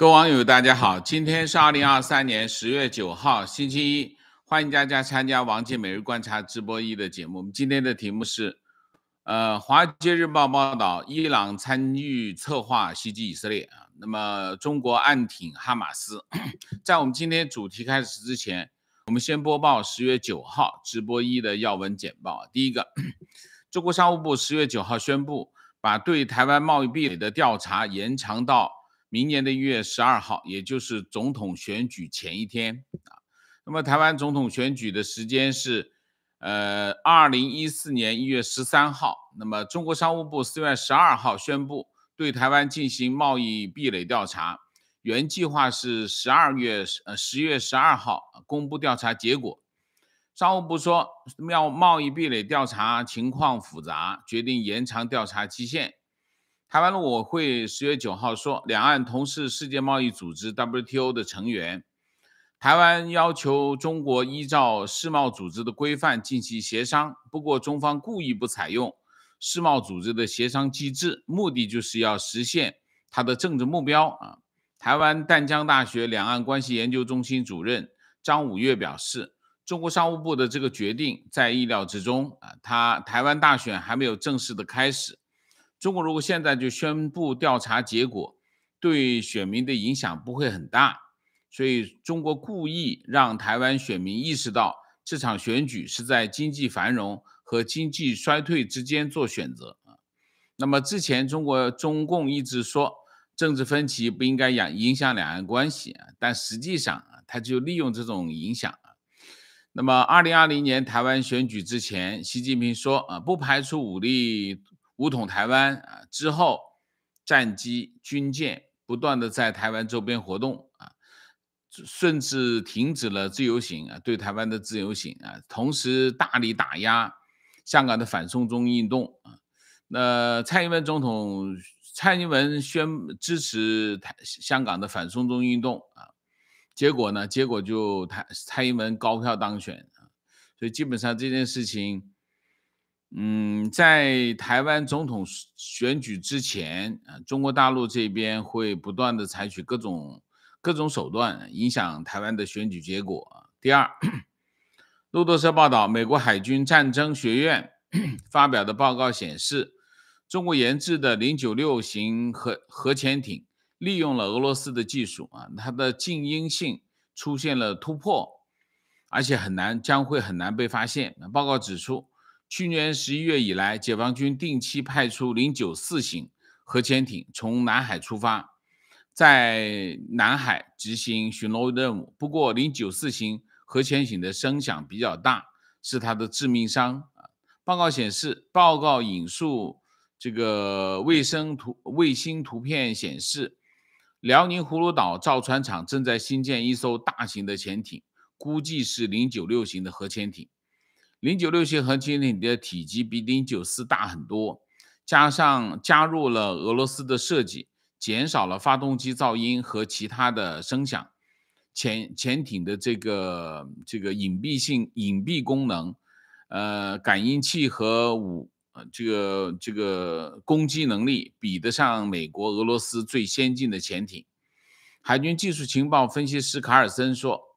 各位网友，大家好，今天是二零二三年十月九号，星期一，欢迎大家参加王健每日观察直播一的节目。我们今天的题目是：呃，《华尔街日报》报道，伊朗参与策划袭击以色列啊。那么，中国暗挺哈马斯。在我们今天主题开始之前，我们先播报十月九号直播一的要闻简报。第一个，中国商务部十月九号宣布，把对台湾贸易壁垒的调查延长到。明年的一月十二号，也就是总统选举前一天啊。那么台湾总统选举的时间是，呃，二零一四年一月十三号。那么中国商务部四月十二号宣布对台湾进行贸易壁垒调查，原计划是十二月十呃十月十二号公布调查结果。商务部说，要贸易壁垒调查情况复杂，决定延长调查期限。台湾陆委会十月九号说，两岸同是世界贸易组织 WTO 的成员，台湾要求中国依照世贸组织的规范进行协商，不过中方故意不采用世贸组织的协商机制，目的就是要实现它的政治目标啊。台湾淡江大学两岸关系研究中心主任张五岳表示，中国商务部的这个决定在意料之中啊，他台湾大选还没有正式的开始。中国如果现在就宣布调查结果，对选民的影响不会很大，所以中国故意让台湾选民意识到这场选举是在经济繁荣和经济衰退之间做选择啊。那么之前中国中共一直说政治分歧不应该影影响两岸关系啊，但实际上啊，他就利用这种影响啊。那么二零二零年台湾选举之前，习近平说啊，不排除武力。武统台湾啊，之后战机、军舰不断的在台湾周边活动啊，甚至停止了自由行啊，对台湾的自由行啊，同时大力打压香港的反送中运动啊。那蔡英文总统，蔡英文宣支持台香港的反送中运动啊，结果呢，结果就蔡蔡英文高票当选啊，所以基本上这件事情。嗯，在台湾总统选举之前，啊，中国大陆这边会不断的采取各种各种手段影响台湾的选举结果。第二，路透社报道，美国海军战争学院发表的报告显示，中国研制的零九六型核核潜艇利用了俄罗斯的技术啊，它的静音性出现了突破，而且很难将会很难被发现。报告指出。去年十一月以来，解放军定期派出零九四型核潜艇从南海出发，在南海执行巡逻任务。不过，零九四型核潜艇的声响比较大，是它的致命伤啊。报告显示，报告引述这个卫生图卫星图片显示，辽宁葫芦岛造船厂正在新建一艘大型的潜艇，估计是零九六型的核潜艇。零九六型核潜艇的体积比零九四大很多，加上加入了俄罗斯的设计，减少了发动机噪音和其他的声响，潜潜艇的这个这个隐蔽性、隐蔽功能，呃，感应器和武这个这个攻击能力比得上美国、俄罗斯最先进的潜艇。海军技术情报分析师卡尔森说。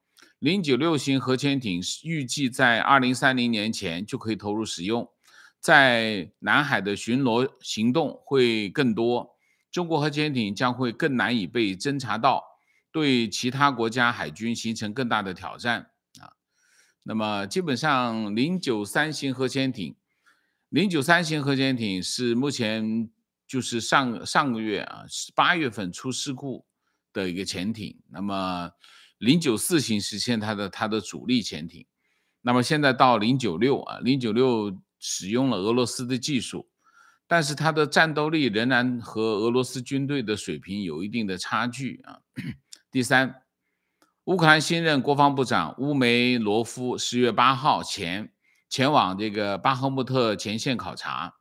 零九六型核潜艇预计在二零三零年前就可以投入使用，在南海的巡逻行动会更多，中国核潜艇将会更难以被侦察到，对其他国家海军形成更大的挑战啊。那么，基本上零九三型核潜艇，零九三型核潜艇是目前就是上上个月啊，八月份出事故的一个潜艇。那么。零九四型实现它的它的主力潜艇，那么现在到零九六啊，零九六使用了俄罗斯的技术，但是它的战斗力仍然和俄罗斯军队的水平有一定的差距啊。第三，乌克兰新任国防部长乌梅罗夫十月八号前前往这个巴赫穆特前线考察，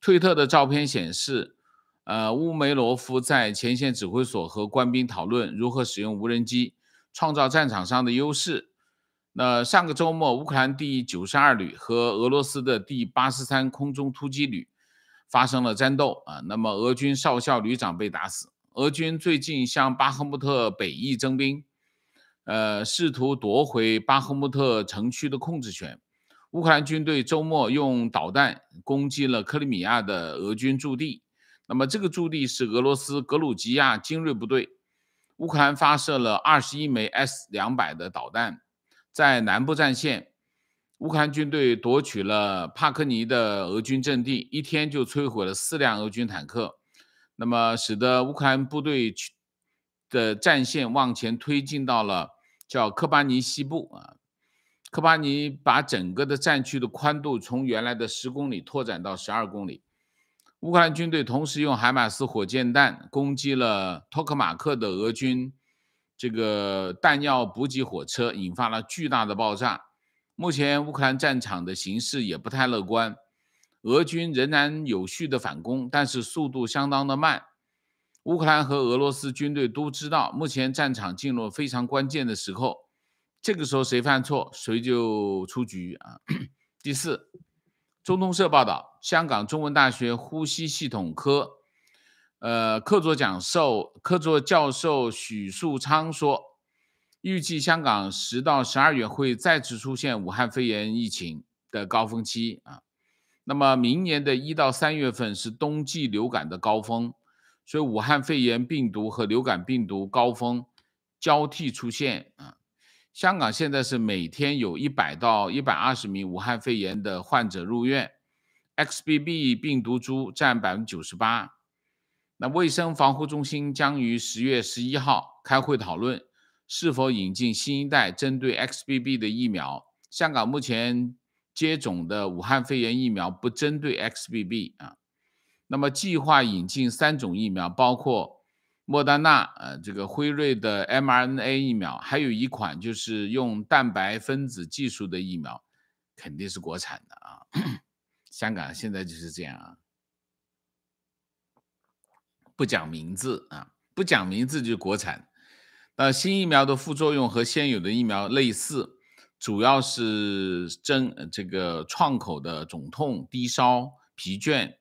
推特的照片显示，呃，乌梅罗夫在前线指挥所和官兵讨论如何使用无人机。创造战场上的优势。那上个周末，乌克兰第九十二旅和俄罗斯的第八十三空中突击旅发生了战斗啊。那么俄军少校旅长被打死。俄军最近向巴赫穆特北翼征兵，呃，试图夺回巴赫穆特城区的控制权。乌克兰军队周末用导弹攻击了克里米亚的俄军驻地。那么这个驻地是俄罗斯格鲁吉亚精锐部队。乌克兰发射了二十一枚 S 两百的导弹，在南部战线，乌克兰军队夺取了帕克尼的俄军阵地，一天就摧毁了四辆俄军坦克，那么使得乌克兰部队的战线往前推进到了叫科巴尼西部啊，科巴尼把整个的战区的宽度从原来的十公里拓展到十二公里。乌克兰军队同时用海马斯火箭弹攻击了托克马克的俄军这个弹药补给火车，引发了巨大的爆炸。目前乌克兰战场的形势也不太乐观，俄军仍然有序的反攻，但是速度相当的慢。乌克兰和俄罗斯军队都知道，目前战场进入非常关键的时候，这个时候谁犯错谁就出局啊。第四。中通社报道，香港中文大学呼吸系统科，呃，客座讲授、客座教授许树昌说，预计香港十到十二月会再次出现武汉肺炎疫情的高峰期啊。那么明年的一到三月份是冬季流感的高峰，所以武汉肺炎病毒和流感病毒高峰交替出现啊。香港现在是每天有一百到一百二十名武汉肺炎的患者入院，XBB 病毒株占百分之九十八。那卫生防护中心将于十月十一号开会讨论是否引进新一代针对 XBB 的疫苗。香港目前接种的武汉肺炎疫苗不针对 XBB 啊。那么计划引进三种疫苗，包括。莫丹纳，呃，这个辉瑞的 mRNA 疫苗，还有一款就是用蛋白分子技术的疫苗，肯定是国产的啊。香港现在就是这样啊，不讲名字啊，不讲名字就国产。那新疫苗的副作用和现有的疫苗类似，主要是针这个创口的肿痛、低烧、疲倦。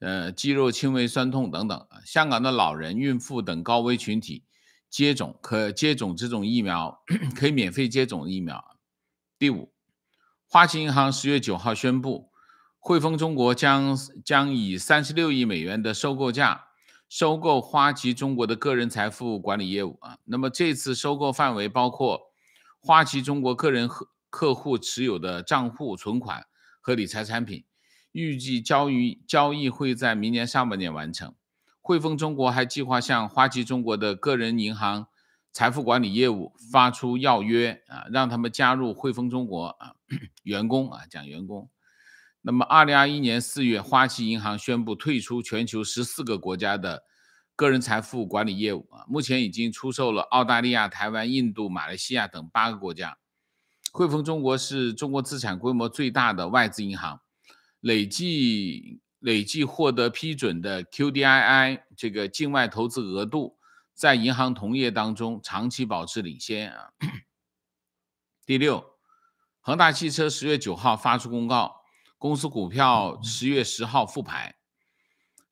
呃，肌肉轻微酸痛等等，香港的老人、孕妇等高危群体接种可接种这种疫苗，可以免费接种疫苗。第五，花旗银行十月九号宣布，汇丰中国将将以三十六亿美元的收购价收购花旗中国的个人财富管理业务啊。那么这次收购范围包括花旗中国个人客客户持有的账户存款和理财产品。预计交易交易会在明年上半年完成。汇丰中国还计划向花旗中国的个人银行财富管理业务发出要约，啊，让他们加入汇丰中国啊，员工啊讲员工。那么，二零二一年四月，花旗银行宣布退出全球十四个国家的个人财富管理业务啊，目前已经出售了澳大利亚、台湾、印度、马来西亚等八个国家。汇丰中国是中国资产规模最大的外资银行。累计累计获得批准的 QDII 这个境外投资额度，在银行同业当中长期保持领先啊。第六，恒大汽车十月九号发出公告，公司股票十月十号复牌。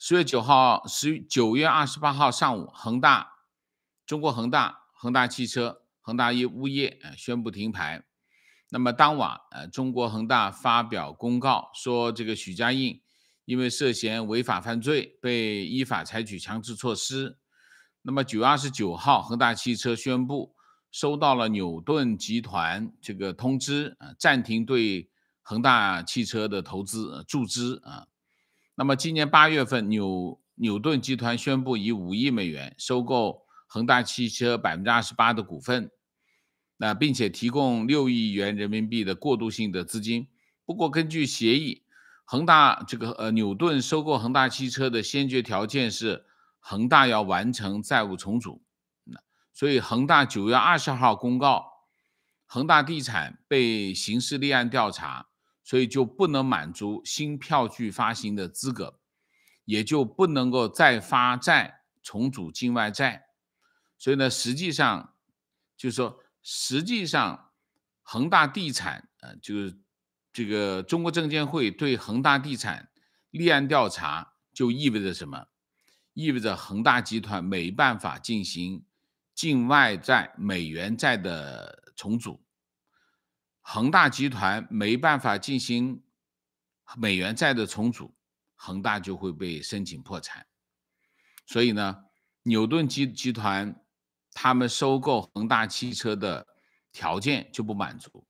十月九号，十九月二十八号上午，恒大中国恒大恒大汽车恒大业物业宣布停牌。那么当晚，呃，中国恒大发表公告说，这个许家印因为涉嫌违法犯罪，被依法采取强制措施。那么九月二十九号，恒大汽车宣布收到了纽顿集团这个通知，啊，暂停对恒大汽车的投资注资啊。那么今年八月份，纽纽顿集团宣布以五亿美元收购恒大汽车百分之二十八的股份。啊，并且提供六亿元人民币的过渡性的资金。不过，根据协议，恒大这个呃纽顿收购恒大汽车的先决条件是恒大要完成债务重组。那所以，恒大九月二十号公告，恒大地产被刑事立案调查，所以就不能满足新票据发行的资格，也就不能够再发债重组境外债。所以呢，实际上就是说。实际上，恒大地产啊，就是这个中国证监会对恒大地产立案调查，就意味着什么？意味着恒大集团没办法进行境外债、美元债的重组，恒大集团没办法进行美元债的重组，恒大就会被申请破产。所以呢，牛顿集集团。他们收购恒大汽车的条件就不满足，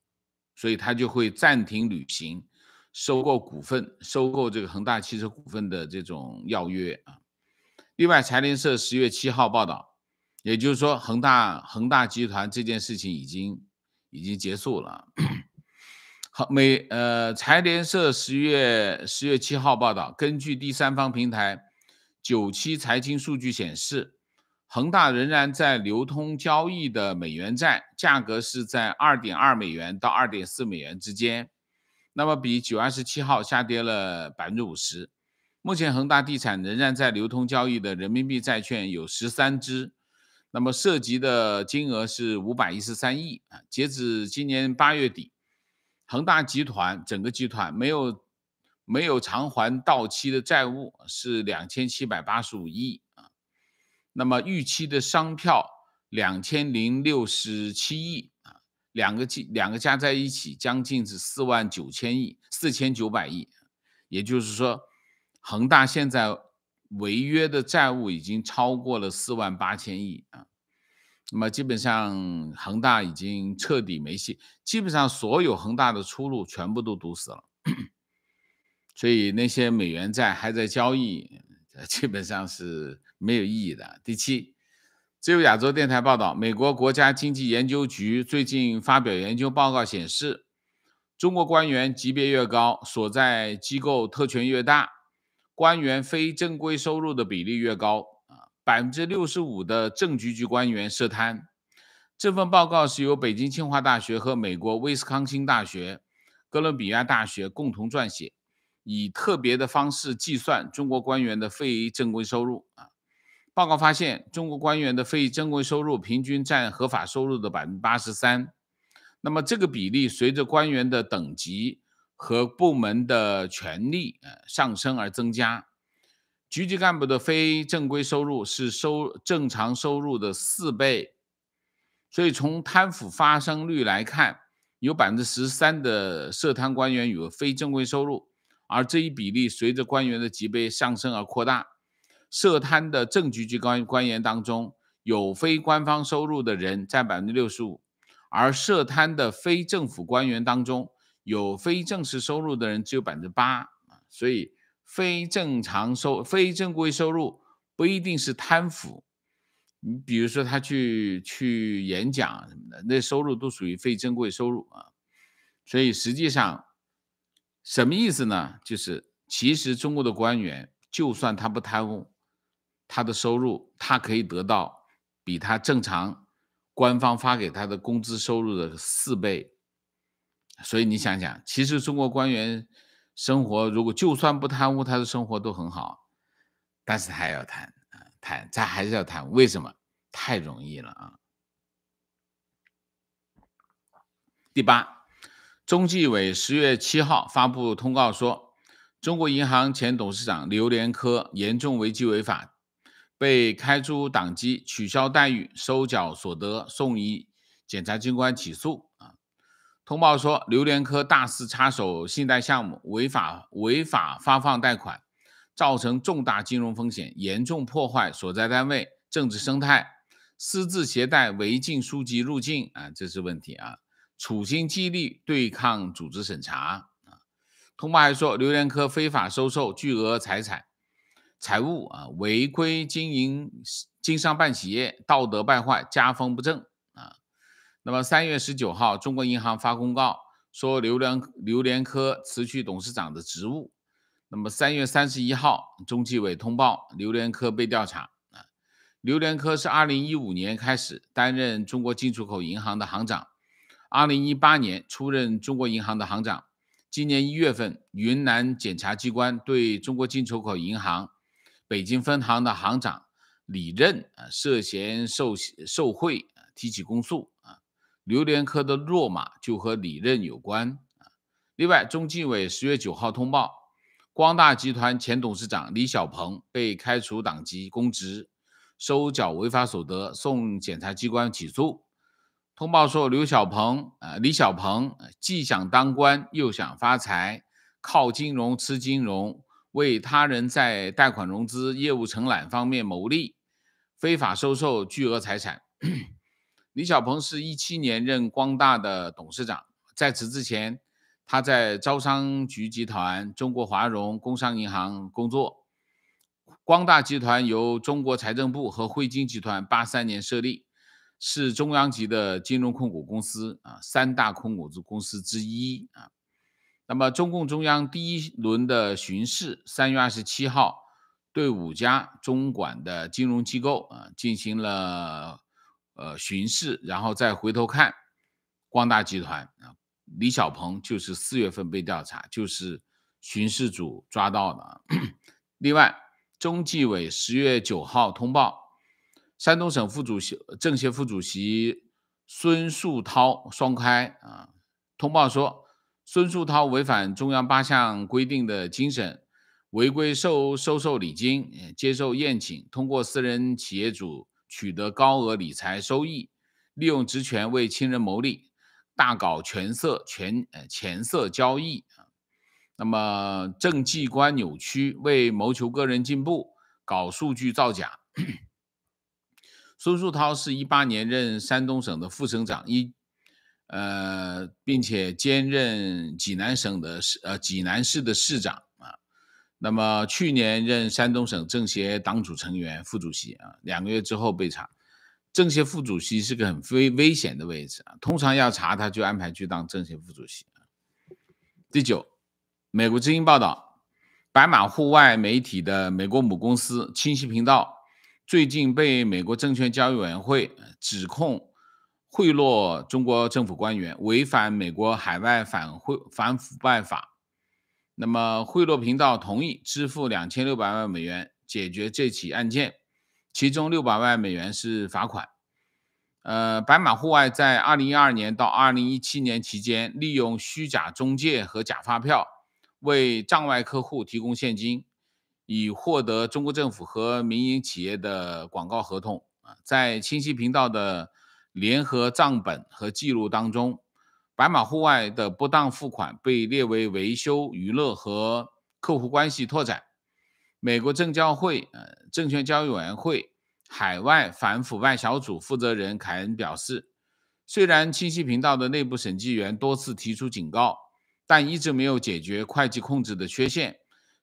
所以他就会暂停履行收购股份、收购这个恒大汽车股份的这种要约啊。另外，财联社十月七号报道，也就是说恒大恒大集团这件事情已经已经结束了。好，美呃，财联社十月十月七号报道，根据第三方平台九七财经数据显示。恒大仍然在流通交易的美元债价格是在二点二美元到二点四美元之间，那么比九月二十七号下跌了百分之五十。目前恒大地产仍然在流通交易的人民币债券有十三只，那么涉及的金额是五百一十三亿啊。截止今年八月底，恒大集团整个集团没有没有偿还到期的债务是两千七百八十五亿。那么预期的商票两千零六十七亿啊，两个两个加在一起，将近是四万九千亿，四千九百亿，也就是说，恒大现在违约的债务已经超过了四万八千亿啊。那么基本上恒大已经彻底没戏，基本上所有恒大的出路全部都堵死了。所以那些美元债还在交易，基本上是。没有意义的。第七，有亚洲电台报道，美国国家经济研究局最近发表研究报告显示，中国官员级别越高，所在机构特权越大，官员非正规收入的比例越高。啊，百分之六十五的政局局官员涉贪。这份报告是由北京清华大学和美国威斯康星大学、哥伦比亚大学共同撰写，以特别的方式计算中国官员的非正规收入。啊。报告发现，中国官员的非正规收入平均占合法收入的百分之八十三。那么这个比例随着官员的等级和部门的权力呃上升而增加。局级干部的非正规收入是收正常收入的四倍。所以从贪腐发生率来看，有百分之十三的涉贪官员有非正规收入，而这一比例随着官员的级别上升而扩大。涉贪的政局局官官员当中，有非官方收入的人占百分之六十五，而涉贪的非政府官员当中，有非正式收入的人只有百分之八啊。所以，非正常收、非正规收入不一定是贪腐。你比如说，他去去演讲什么的，那收入都属于非正规收入啊。所以，实际上什么意思呢？就是其实中国的官员，就算他不贪污。他的收入，他可以得到比他正常官方发给他的工资收入的四倍，所以你想想，其实中国官员生活，如果就算不贪污，他的生活都很好，但是他还要贪啊贪，他还是要贪，为什么？太容易了啊！第八，中纪委十月七号发布通告说，中国银行前董事长刘连科严重违纪违法。被开除党籍、取消待遇、收缴所得、送医，检察机关起诉啊。通报说，刘连科大肆插手信贷项目，违法违法发放贷款，造成重大金融风险，严重破坏所在单位政治生态。私自携带违禁书籍入境啊，这是问题啊。处心积虑对抗组织审查啊。通报还说，刘连科非法收受巨额财产。财务啊，违规经营、经商办企业，道德败坏，家风不正啊。那么三月十九号，中国银行发公告说刘连刘连科辞去董事长的职务。那么三月三十一号，中纪委通报刘连科被调查啊。刘连科是二零一五年开始担任中国进出口银行的行长，二零一八年出任中国银行的行长。今年一月份，云南检察机关对中国进出口银行。北京分行的行长李任啊涉嫌受受贿，提起公诉啊。刘连科的落马就和李任有关啊。另外，中纪委十月九号通报，光大集团前董事长李小鹏被开除党籍、公职，收缴违法所得，送检察机关起诉。通报说，刘小鹏啊，李小鹏既想当官又想发财，靠金融吃金融。为他人在贷款融资业务承揽方面牟利，非法收受巨额财产。李小鹏是一七年任光大的董事长，在此之前他在招商局集团、中国华融、工商银行工作。光大集团由中国财政部和汇金集团八三年设立，是中央级的金融控股公司啊，三大控股公司之一啊。那么，中共中央第一轮的巡视，三月二十七号，对五家中管的金融机构啊进行了呃巡视，然后再回头看，光大集团啊，李小鹏就是四月份被调查，就是巡视组抓到的。另外，中纪委十月九号通报，山东省副主席、政协副主席孙树涛双开啊，通报说。孙树涛违反中央八项规定的精神，违规收收受礼金、接受宴请，通过私人企业主取得高额理财收益，利用职权为亲人谋利，大搞权色权呃钱色交易，那么政绩观扭曲，为谋求个人进步搞数据造假。孙树涛是一八年任山东省的副省长，一。呃，并且兼任济南省的市呃济南市的市长啊，那么去年任山东省政协党组成员、副主席啊，两个月之后被查。政协副主席是个很危危险的位置啊，通常要查他就安排去当政协副主席啊。第九，美国之音报道，白马户外媒体的美国母公司清晰频道最近被美国证券交易委员会指控。贿赂中国政府官员，违反美国海外反贿反腐败法。那么，贿赂频道同意支付两千六百万美元解决这起案件，其中六百万美元是罚款。呃，白马户外在二零一二年到二零一七年期间，利用虚假中介和假发票为账外客户提供现金，以获得中国政府和民营企业的广告合同。啊，在清晰频道的。联合账本和记录当中，白马户外的不当付款被列为维修、娱乐和客户关系拓展。美国证交会呃，证券交易委员会海外反腐败小组负责人凯恩表示，虽然清晰频道的内部审计员多次提出警告，但一直没有解决会计控制的缺陷，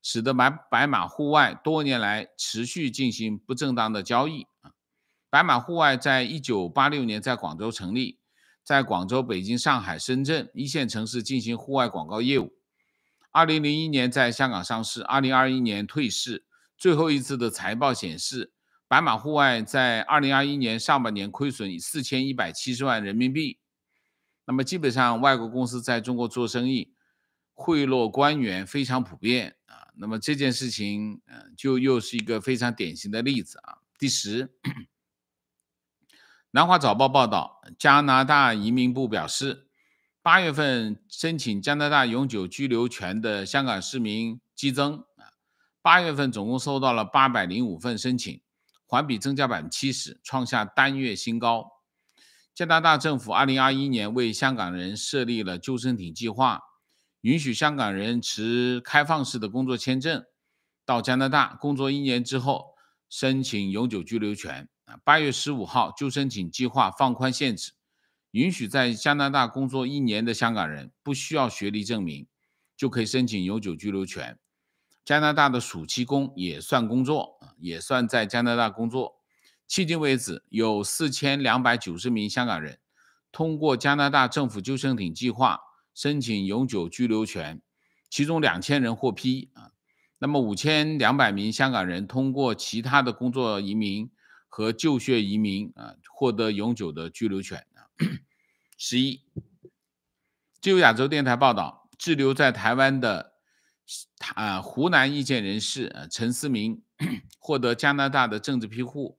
使得白白马户外多年来持续进行不正当的交易。白马户外在一九八六年在广州成立，在广州、北京、上海、深圳一线城市进行户外广告业务。二零零一年在香港上市，二零二一年退市。最后一次的财报显示，白马户外在二零二一年上半年亏损四千一百七十万人民币。那么，基本上外国公司在中国做生意，贿赂官员非常普遍啊。那么这件事情，嗯，就又是一个非常典型的例子啊。第十。南华早报报道，加拿大移民部表示，八月份申请加拿大永久居留权的香港市民激增，八月份总共收到了八百零五份申请，环比增加百分之七十，创下单月新高。加拿大政府二零二一年为香港人设立了救生艇计划，允许香港人持开放式的工作签证到加拿大工作一年之后申请永久居留权。八月十五号，救生艇计划放宽限制，允许在加拿大工作一年的香港人不需要学历证明就可以申请永久居留权。加拿大的暑期工也算工作，也算在加拿大工作。迄今为止，有四千两百九十名香港人通过加拿大政府救生艇计划申请永久居留权，其中两千人获批啊。那么五千两百名香港人通过其他的工作移民。和就穴移民啊，获得永久的居留权啊。十一，据亚洲电台报道，滞留在台湾的，啊湖南意见人士陈思明，获得加拿大的政治庇护，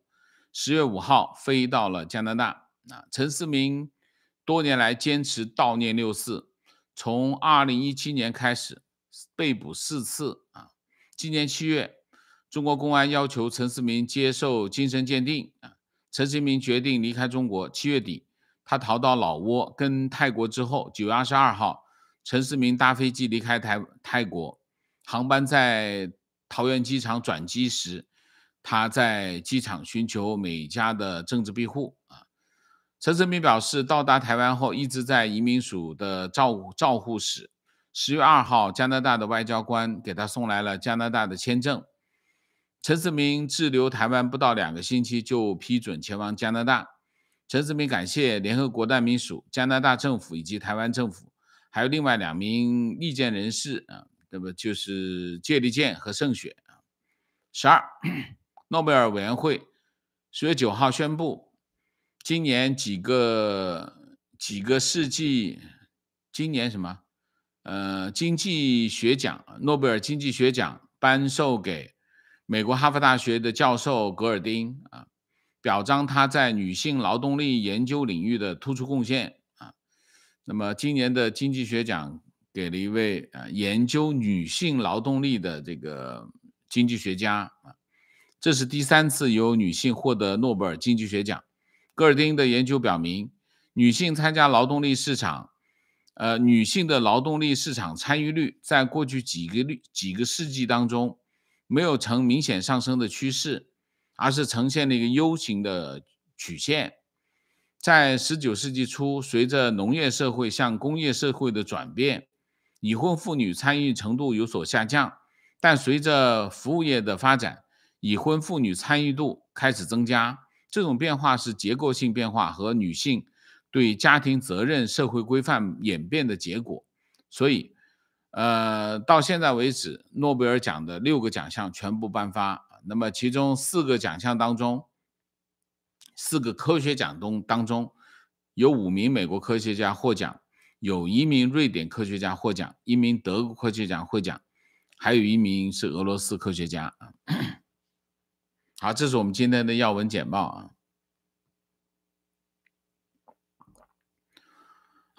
十月五号飞到了加拿大。啊，陈思明多年来坚持悼念六四，从二零一七年开始被捕四次啊，今年七月。中国公安要求陈思明接受精神鉴定啊，陈思明决定离开中国。七月底，他逃到老挝、跟泰国之后，九月二十二号，陈思明搭飞机离开台泰国，航班在桃园机场转机时，他在机场寻求美加的政治庇护啊。陈思明表示，到达台湾后一直在移民署的照照护室。十月二号，加拿大的外交官给他送来了加拿大的签证。陈世明滞留台湾不到两个星期，就批准前往加拿大。陈世明感谢联合国难民署、加拿大政府以及台湾政府，还有另外两名意见人士啊，那么就是借力剑和盛雪啊。十二，诺贝尔委员会十月九号宣布，今年几个几个世纪，今年什么？呃，经济学奖，诺贝尔经济学奖颁授给。美国哈佛大学的教授格尔丁啊，表彰他在女性劳动力研究领域的突出贡献啊。那么，今年的经济学奖给了一位啊研究女性劳动力的这个经济学家啊。这是第三次由女性获得诺贝尔经济学奖。格尔丁的研究表明，女性参加劳动力市场，呃，女性的劳动力市场参与率在过去几个几个世纪当中。没有呈明显上升的趋势，而是呈现了一个 U 型的曲线。在十九世纪初，随着农业社会向工业社会的转变，已婚妇女参与程度有所下降；但随着服务业的发展，已婚妇女参与度开始增加。这种变化是结构性变化和女性对家庭责任社会规范演变的结果。所以，呃，到现在为止，诺贝尔奖的六个奖项全部颁发。那么，其中四个奖项当中，四个科学奖中当中，有五名美国科学家获奖，有一名瑞典科学家获奖，一名德国科学家获奖，还有一名是俄罗斯科学家啊。好，这是我们今天的要闻简报啊。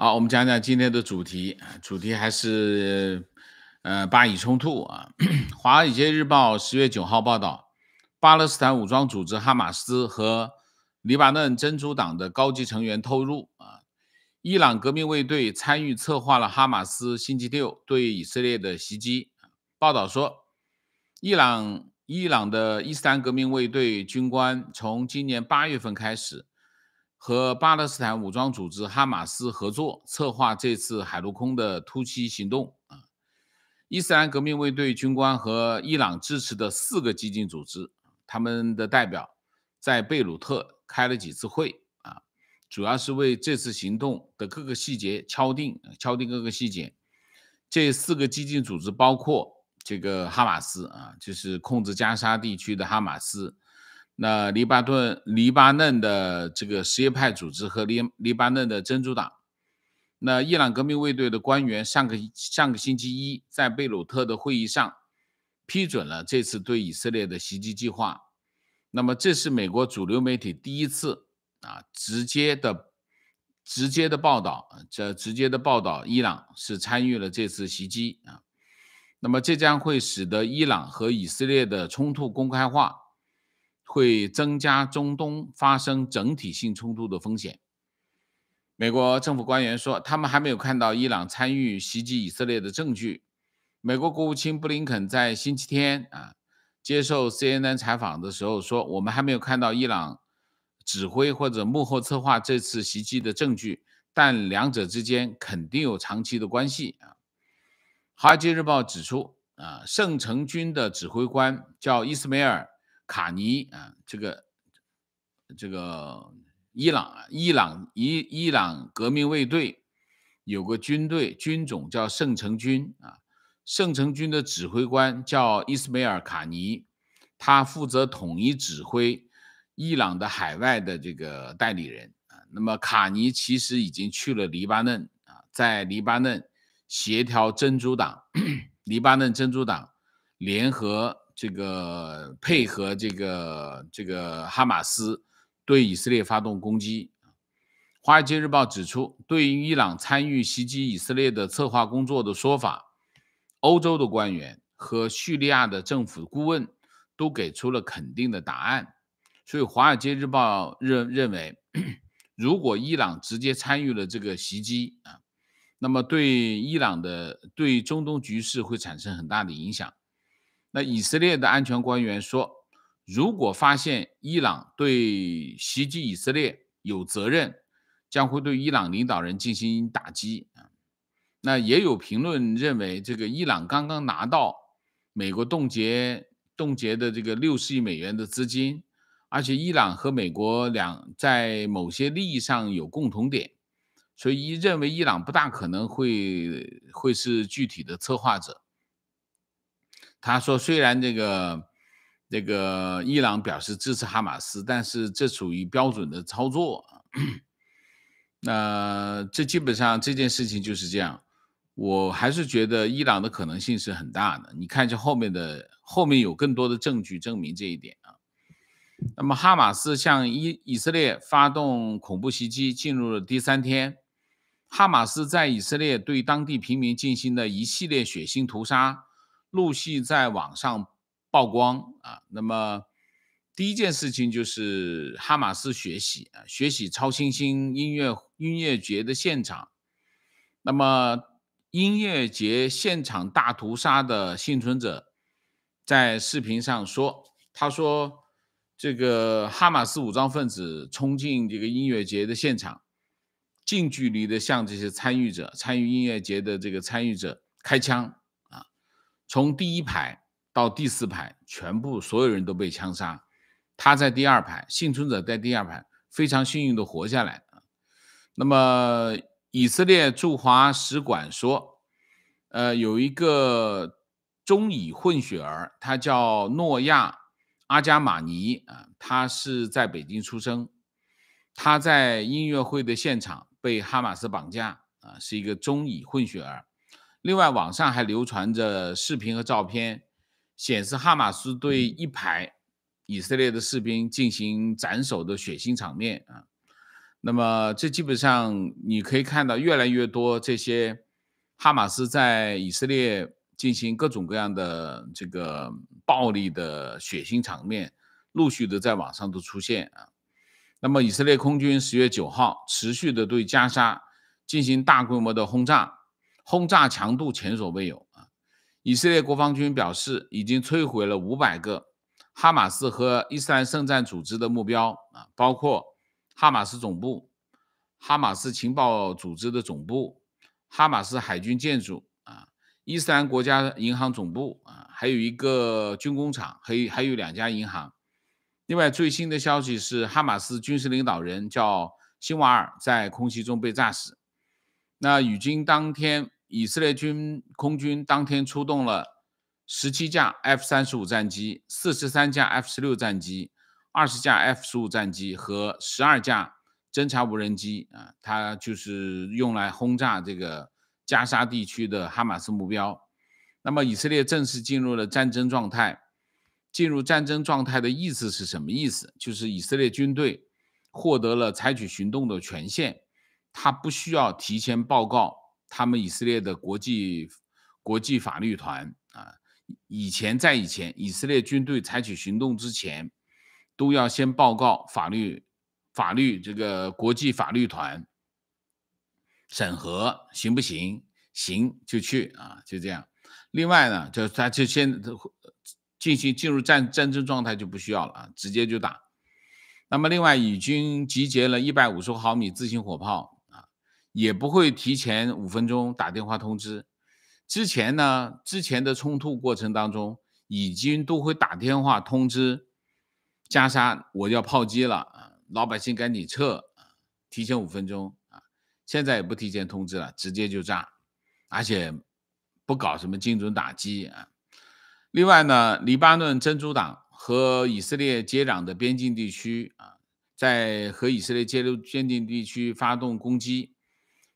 好，我们讲讲今天的主题，主题还是，呃，巴以冲突啊。华尔街日报十月九号报道，巴勒斯坦武装组织哈马斯和黎巴嫩真主党的高级成员透露，啊，伊朗革命卫队参与策划了哈马斯星期六对以色列的袭击。报道说，伊朗伊朗的伊斯兰革命卫队军官从今年八月份开始。和巴勒斯坦武装组织哈马斯合作，策划这次海陆空的突袭行动啊！伊斯兰革命卫队军官和伊朗支持的四个激进组织，他们的代表在贝鲁特开了几次会啊，主要是为这次行动的各个细节敲定，敲定各个细节。这四个激进组织包括这个哈马斯啊，就是控制加沙地区的哈马斯。那黎巴顿、黎巴嫩的这个什叶派组织和黎黎巴嫩的珍珠党，那伊朗革命卫队的官员上个上个星期一在贝鲁特的会议上批准了这次对以色列的袭击计划。那么这是美国主流媒体第一次啊直接的直接的报道，这直接的报道伊朗是参与了这次袭击啊。那么这将会使得伊朗和以色列的冲突公开化。会增加中东发生整体性冲突的风险。美国政府官员说，他们还没有看到伊朗参与袭击以色列的证据。美国国务卿布林肯在星期天啊接受 CNN 采访的时候说：“我们还没有看到伊朗指挥或者幕后策划这次袭击的证据，但两者之间肯定有长期的关系啊。”《华尔街日报》指出啊，圣城军的指挥官叫伊斯梅尔。卡尼啊，这个这个伊朗伊朗伊伊朗革命卫队有个军队军种叫圣城军啊，圣城军的指挥官叫伊斯梅尔卡尼，他负责统一指挥伊朗的海外的这个代理人啊。那么卡尼其实已经去了黎巴嫩啊，在黎巴嫩协调珍珠党，黎巴嫩珍珠党联合。这个配合这个这个哈马斯对以色列发动攻击，华尔街日报指出，对于伊朗参与袭击以色列的策划工作的说法，欧洲的官员和叙利亚的政府顾问都给出了肯定的答案。所以，华尔街日报认认为，如果伊朗直接参与了这个袭击啊，那么对伊朗的对中东局势会产生很大的影响。那以色列的安全官员说，如果发现伊朗对袭击以色列有责任，将会对伊朗领导人进行打击。啊，那也有评论认为，这个伊朗刚刚拿到美国冻结冻结的这个六十亿美元的资金，而且伊朗和美国两在某些利益上有共同点，所以认为伊朗不大可能会会是具体的策划者。他说：“虽然这个这个伊朗表示支持哈马斯，但是这属于标准的操作。那这基本上这件事情就是这样。我还是觉得伊朗的可能性是很大的。你看，这后面的后面有更多的证据证明这一点啊。那么，哈马斯向以以色列发动恐怖袭击，进入了第三天。哈马斯在以色列对当地平民进行的一系列血腥屠杀。”陆续在网上曝光啊，那么第一件事情就是哈马斯学习啊，学习超新星音乐音乐节的现场。那么音乐节现场大屠杀的幸存者在视频上说，他说这个哈马斯武装分子冲进这个音乐节的现场，近距离的向这些参与者、参与音乐节的这个参与者开枪。从第一排到第四排，全部所有人都被枪杀。他在第二排，幸存者在第二排，非常幸运的活下来。那么，以色列驻华使馆说，呃，有一个中以混血儿，他叫诺亚·阿加马尼啊，他是在北京出生，他在音乐会的现场被哈马斯绑架啊，是一个中以混血儿。另外，网上还流传着视频和照片，显示哈马斯对一排以色列的士兵进行斩首的血腥场面啊。那么，这基本上你可以看到，越来越多这些哈马斯在以色列进行各种各样的这个暴力的血腥场面，陆续的在网上都出现啊。那么，以色列空军十月九号持续的对加沙进行大规模的轰炸。轰炸强度前所未有啊！以色列国防军表示，已经摧毁了五百个哈马斯和伊斯兰圣战组织的目标啊，包括哈马斯总部、哈马斯情报组织的总部、哈马斯海军建筑啊、伊斯兰国家银行总部啊，还有一个军工厂，还有还有两家银行。另外，最新的消息是，哈马斯军事领导人叫辛瓦尔在空袭中被炸死。那与军当天，以色列军空军当天出动了十七架 F 三十五战机、四十三架 F 十六战机、二十架 F 十五战机和十二架侦察无人机啊，它就是用来轰炸这个加沙地区的哈马斯目标。那么，以色列正式进入了战争状态。进入战争状态的意思是什么意思？就是以色列军队获得了采取行动的权限。他不需要提前报告他们以色列的国际国际法律团啊。以前在以前，以色列军队采取行动之前，都要先报告法律法律这个国际法律团审核行不行？行就去啊，就这样。另外呢，就他就先进行进入战战争状态就不需要了，直接就打。那么另外，以军集结了一百五十毫米自行火炮。也不会提前五分钟打电话通知。之前呢，之前的冲突过程当中，已经都会打电话通知加沙，我要炮击了啊，老百姓赶紧撤啊，提前五分钟啊。现在也不提前通知了，直接就炸，而且不搞什么精准打击啊。另外呢，黎巴嫩真主党和以色列接壤的边境地区啊，在和以色列接壤边境地区发动攻击。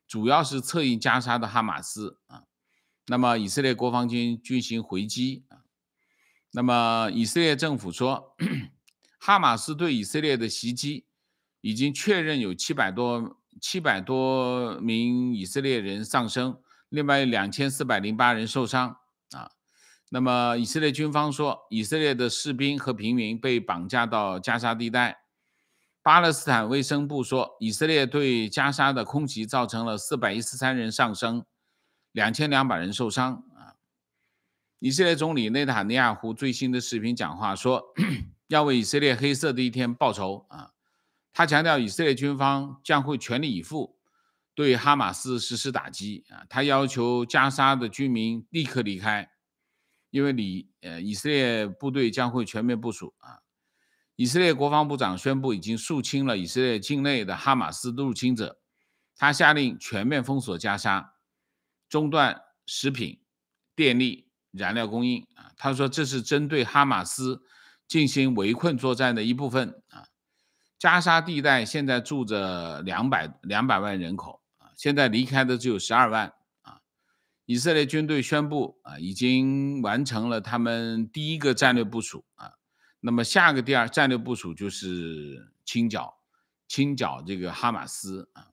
主要是策应加沙的哈马斯啊，那么以色列国防军进行回击啊，那么以色列政府说，哈马斯对以色列的袭击已经确认有七百多七百多名以色列人丧生，另外两千四百零八人受伤啊，那么以色列军方说，以色列的士兵和平民被绑架到加沙地带。巴勒斯坦卫生部说，以色列对加沙的空袭造成了四百一十三人丧生，两千两百人受伤。啊，以色列总理内塔尼亚胡最新的视频讲话说，要为以色列黑色的一天报仇。啊，他强调以色列军方将会全力以赴对哈马斯实施打击。啊，他要求加沙的居民立刻离开，因为你呃，以色列部队将会全面部署。啊，以色列国防部长宣布，已经肃清了以色列境内的哈马斯入侵者。他下令全面封锁加沙，中断食品、电力、燃料供应。啊，他说这是针对哈马斯进行围困作战的一部分。啊，加沙地带现在住着两百两百万人口。啊，现在离开的只有十二万。啊，以色列军队宣布，啊，已经完成了他们第一个战略部署。啊。那么，下个第二战略部署就是清剿、清剿这个哈马斯啊。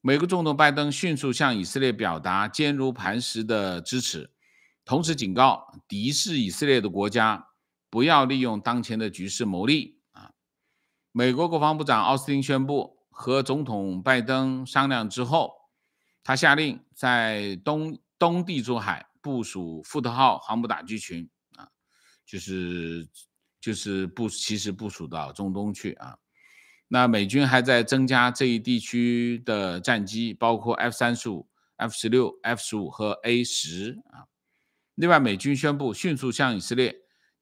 美国总统拜登迅速向以色列表达坚如磐石的支持，同时警告敌视以色列的国家不要利用当前的局势谋利啊。美国国防部长奥斯汀宣布，和总统拜登商量之后，他下令在东东地中海部署福特号航母打击群啊，就是。就是部其实部署到中东去啊。那美军还在增加这一地区的战机，包括 F 三十五、F 十六、F 十五和 A 十啊。另外，美军宣布迅速向以色列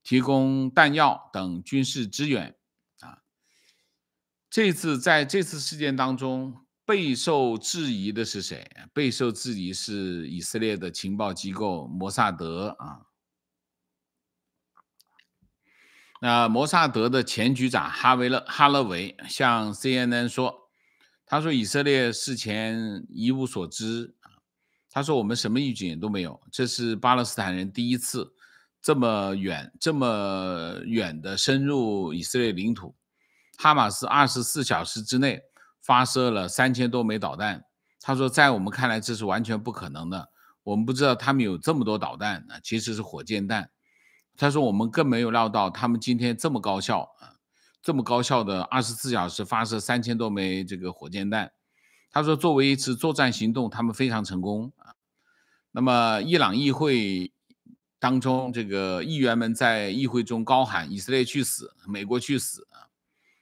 提供弹药等军事支援啊。这次在这次事件当中备受质疑的是谁？备受质疑是以色列的情报机构摩萨德啊。那摩萨德的前局长哈维勒哈勒维向 CNN 说：“他说以色列事前一无所知啊。他说我们什么预警都没有。这是巴勒斯坦人第一次这么远、这么远的深入以色列领土。哈马斯二十四小时之内发射了三千多枚导弹。他说，在我们看来这是完全不可能的。我们不知道他们有这么多导弹啊，其实是火箭弹。”他说：“我们更没有料到他们今天这么高效啊，这么高效的二十四小时发射三千多枚这个火箭弹。”他说：“作为一次作战行动，他们非常成功啊。”那么，伊朗议会当中这个议员们在议会中高喊：“以色列去死，美国去死啊！”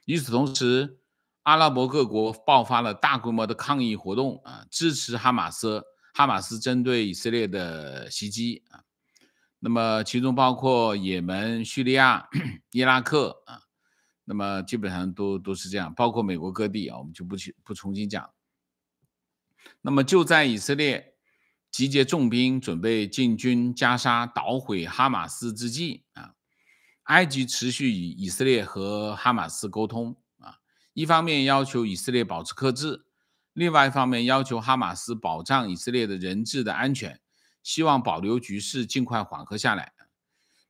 与此同时，阿拉伯各国爆发了大规模的抗议活动啊，支持哈马斯。哈马斯针对以色列的袭击啊。那么其中包括也门、叙利亚、伊拉克啊，那么基本上都都是这样，包括美国各地啊，我们就不去不重新讲。那么就在以色列集结重兵准备进军加沙、捣毁哈马斯之际啊，埃及持续与以色列和哈马斯沟通啊，一方面要求以色列保持克制，另外一方面要求哈马斯保障以色列的人质的安全。希望保留局势尽快缓和下来。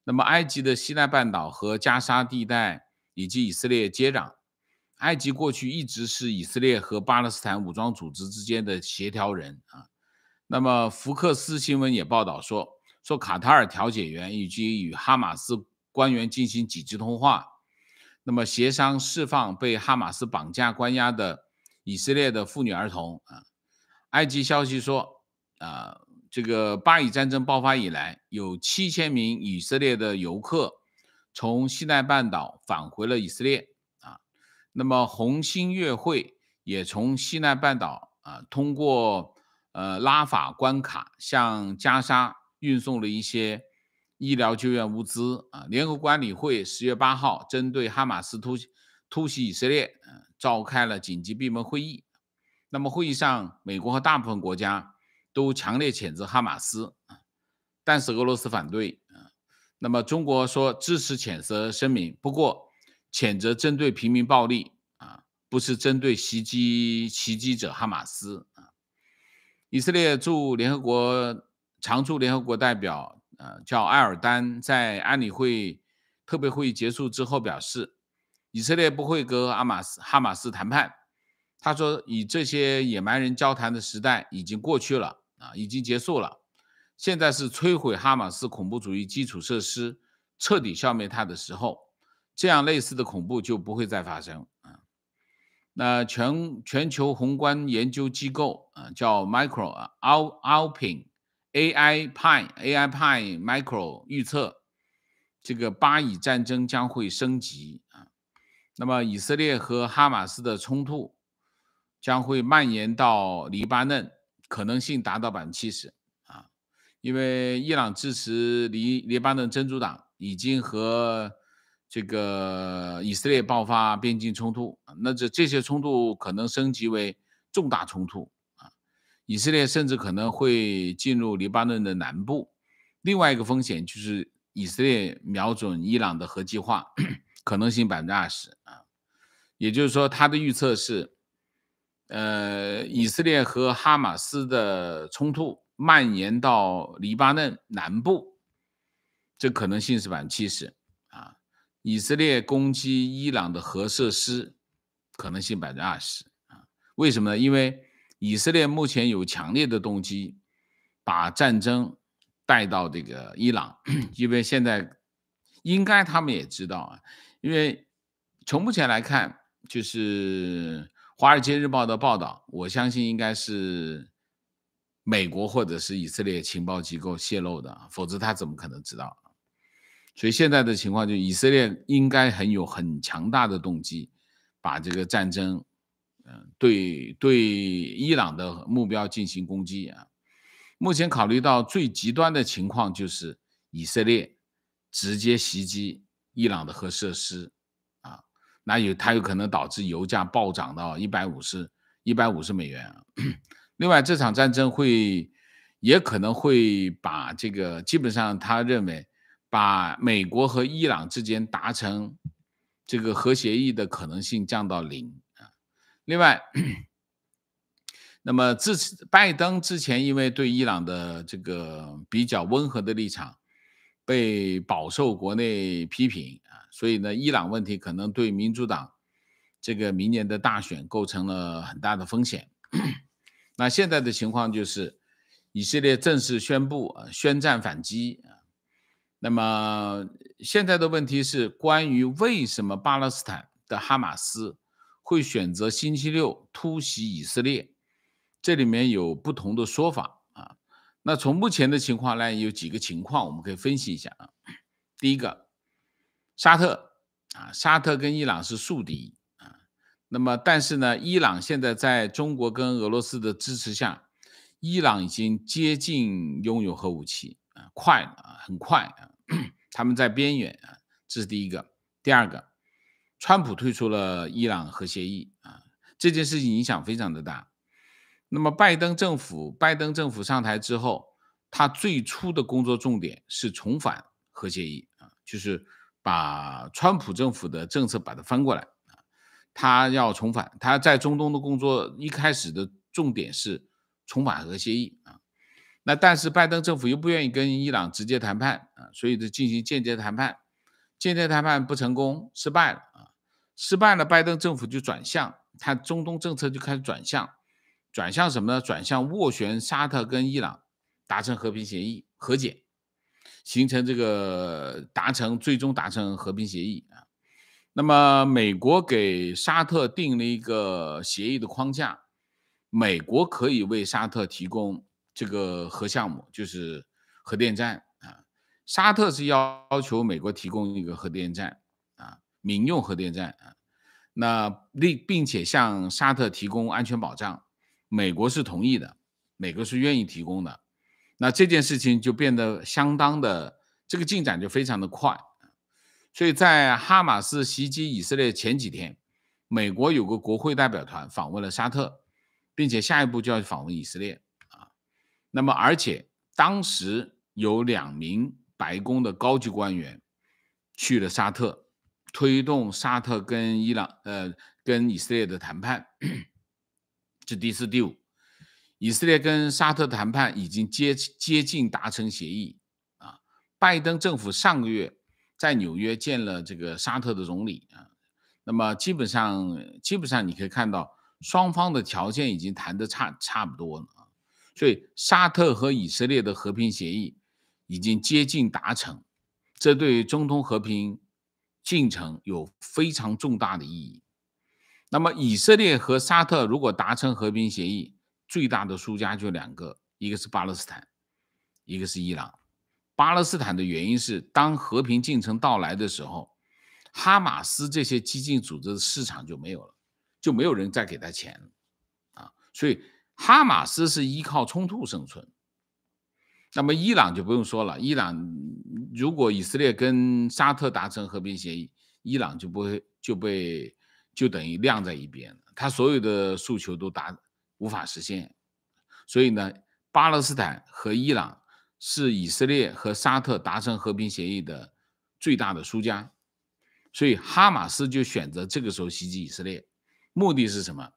那么，埃及的西奈半岛和加沙地带以及以色列接壤。埃及过去一直是以色列和巴勒斯坦武装组织之间的协调人啊。那么，福克斯新闻也报道说，说卡塔尔调解员以及与哈马斯官员进行紧急通话，那么协商释放被哈马斯绑架关押的以色列的妇女儿童啊。埃及消息说啊。这个巴以战争爆发以来，有七千名以色列的游客从西奈半岛返回了以色列啊。那么红星月会也从西奈半岛啊通过呃拉法关卡向加沙运送了一些医疗救援物资啊。联合管理会十月八号针对哈马斯突突袭以色列，召开了紧急闭门会议。那么会议上，美国和大部分国家。都强烈谴责哈马斯啊，但是俄罗斯反对啊。那么中国说支持谴责声明，不过谴责针对平民暴力啊，不是针对袭击袭击者哈马斯啊。以色列驻联合国常驻联合国代表啊，叫埃尔丹，在安理会特别会议结束之后表示，以色列不会跟阿马斯哈马斯谈判。他说，与这些野蛮人交谈的时代已经过去了。啊，已经结束了。现在是摧毁哈马斯恐怖主义基础设施、彻底消灭它的时候，这样类似的恐怖就不会再发生。啊，那全全球宏观研究机构啊，叫 Micro Al Alpin AI Pine AI Pine Micro 预测，这个巴以战争将会升级啊。那么，以色列和哈马斯的冲突将会蔓延到黎巴嫩。可能性达到百分之七十啊，因为伊朗支持黎黎巴嫩真主党已经和这个以色列爆发边境冲突，那这这些冲突可能升级为重大冲突啊，以色列甚至可能会进入黎巴嫩的南部。另外一个风险就是以色列瞄准伊朗的核计划，可能性百分之二十啊，也就是说他的预测是。呃，以色列和哈马斯的冲突蔓延到黎巴嫩南部，这可能性是百分之七十啊。以色列攻击伊朗的核设施，可能性百分之二十啊。为什么呢？因为以色列目前有强烈的动机把战争带到这个伊朗，因为现在应该他们也知道啊，因为从目前来看，就是。华尔街日报的报道，我相信应该是美国或者是以色列情报机构泄露的，否则他怎么可能知道？所以现在的情况就以色列应该很有很强大的动机，把这个战争，嗯，对对伊朗的目标进行攻击啊。目前考虑到最极端的情况，就是以色列直接袭击伊朗的核设施。那有它有可能导致油价暴涨到一百五十、一百五十美元。另外，这场战争会也可能会把这个基本上他认为把美国和伊朗之间达成这个核协议的可能性降到零啊。另外，那么自拜登之前因为对伊朗的这个比较温和的立场，被饱受国内批评。所以呢，伊朗问题可能对民主党这个明年的大选构成了很大的风险。那现在的情况就是，以色列正式宣布啊宣战反击啊。那么现在的问题是关于为什么巴勒斯坦的哈马斯会选择星期六突袭以色列？这里面有不同的说法啊。那从目前的情况来，有几个情况我们可以分析一下啊。第一个。沙特啊，沙特跟伊朗是宿敌啊。那么，但是呢，伊朗现在在中国跟俄罗斯的支持下，伊朗已经接近拥有核武器啊，快啊，很快啊，他们在边缘啊。这是第一个，第二个，川普退出了伊朗核协议啊，这件事情影响非常的大。那么，拜登政府，拜登政府上台之后，他最初的工作重点是重返核协议啊，就是。把川普政府的政策把它翻过来啊，他要重返他在中东的工作一开始的重点是重返核协议啊，那但是拜登政府又不愿意跟伊朗直接谈判啊，所以就进行间接谈判，间接谈判不成功失败了啊，失败了拜登政府就转向他中东政策就开始转向，转向什么呢？转向斡旋沙特跟伊朗达成和平协议和解。形成这个达成最终达成和平协议啊，那么美国给沙特定了一个协议的框架，美国可以为沙特提供这个核项目，就是核电站啊，沙特是要求美国提供一个核电站啊，民用核电站啊，那并并且向沙特提供安全保障，美国是同意的，美国是愿意提供的。那这件事情就变得相当的，这个进展就非常的快，所以在哈马斯袭击以色列前几天，美国有个国会代表团访问了沙特，并且下一步就要访问以色列啊。那么而且当时有两名白宫的高级官员去了沙特，推动沙特跟伊朗、呃跟以色列的谈判，这第四、第五。以色列跟沙特谈判已经接接近达成协议啊！拜登政府上个月在纽约见了这个沙特的总理啊，那么基本上基本上你可以看到双方的条件已经谈得差差不多了啊！所以沙特和以色列的和平协议已经接近达成，这对中东和平进程有非常重大的意义。那么以色列和沙特如果达成和平协议，最大的输家就两个，一个是巴勒斯坦，一个是伊朗。巴勒斯坦的原因是，当和平进程到来的时候，哈马斯这些激进组织的市场就没有了，就没有人再给他钱了啊！所以哈马斯是依靠冲突生存。那么伊朗就不用说了，伊朗如果以色列跟沙特达成和平协议，伊朗就不会就被就等于晾在一边了，他所有的诉求都达。无法实现，所以呢，巴勒斯坦和伊朗是以色列和沙特达成和平协议的最大的输家，所以哈马斯就选择这个时候袭击以色列，目的是什么？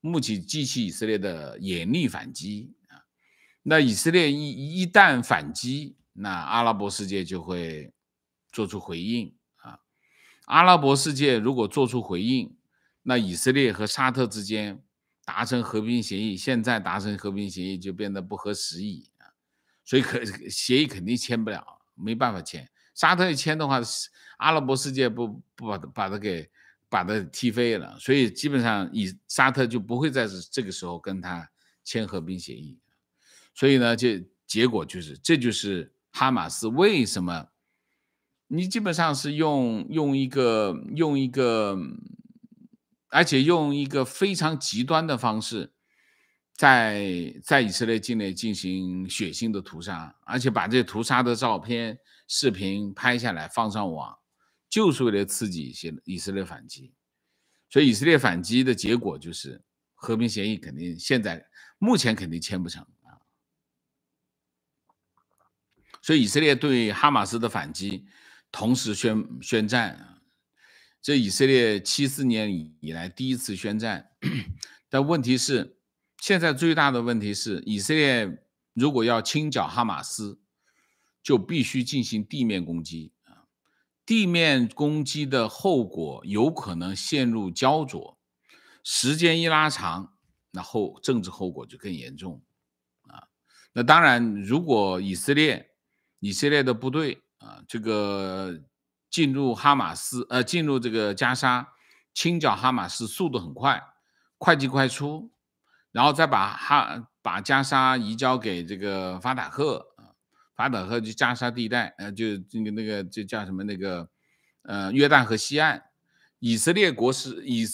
目的激起以色列的严厉反击啊！那以色列一一旦反击，那阿拉伯世界就会做出回应啊！阿拉伯世界如果做出回应，那以色列和沙特之间。达成和平协议，现在达成和平协议就变得不合时宜啊，所以可 协议肯定签不了，没办法签。沙特一签的话，阿拉伯世界不不把把他给把他踢飞了，所以基本上以沙特就不会在这个时候跟他签和平协议。所以呢，就结果就是，这就是哈马斯为什么你基本上是用用一个用一个。而且用一个非常极端的方式，在在以色列境内进行血腥的屠杀，而且把这屠杀的照片、视频拍下来放上网，就是为了刺激一些以色列反击。所以以色列反击的结果就是，和平协议肯定现在目前肯定签不成啊。所以以色列对哈马斯的反击，同时宣宣战。这以色列七四年以来第一次宣战，但问题是，现在最大的问题是，以色列如果要清剿哈马斯，就必须进行地面攻击啊，地面攻击的后果有可能陷入焦灼，时间一拉长，那后政治后果就更严重啊。那当然，如果以色列以色列的部队啊，这个。进入哈马斯，呃，进入这个加沙，清剿哈马斯速度很快，快进快出，然后再把哈把加沙移交给这个法塔赫啊，法塔赫就加沙地带，呃，就那个那个就叫什么那个，呃，约旦河西岸，以色列国是以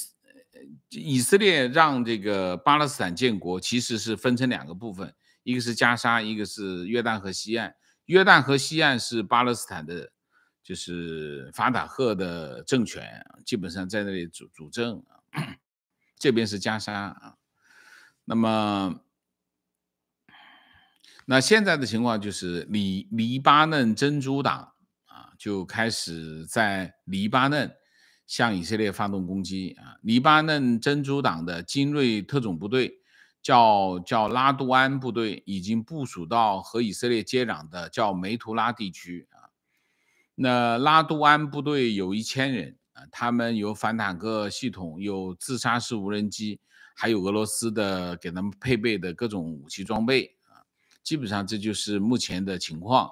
以色列让这个巴勒斯坦建国，其实是分成两个部分，一个是加沙，一个是约旦河西岸，约旦河西岸是巴勒斯坦的。就是法塔赫的政权基本上在那里主主政啊，这边是加沙啊，那么那现在的情况就是黎黎巴嫩真主党啊就开始在黎巴嫩向以色列发动攻击啊，黎巴嫩真主党的精锐特种部队叫叫拉杜安部队已经部署到和以色列接壤的叫梅图拉地区。那拉杜安部队有一千人啊，他们有反坦克系统，有自杀式无人机，还有俄罗斯的给他们配备的各种武器装备啊，基本上这就是目前的情况。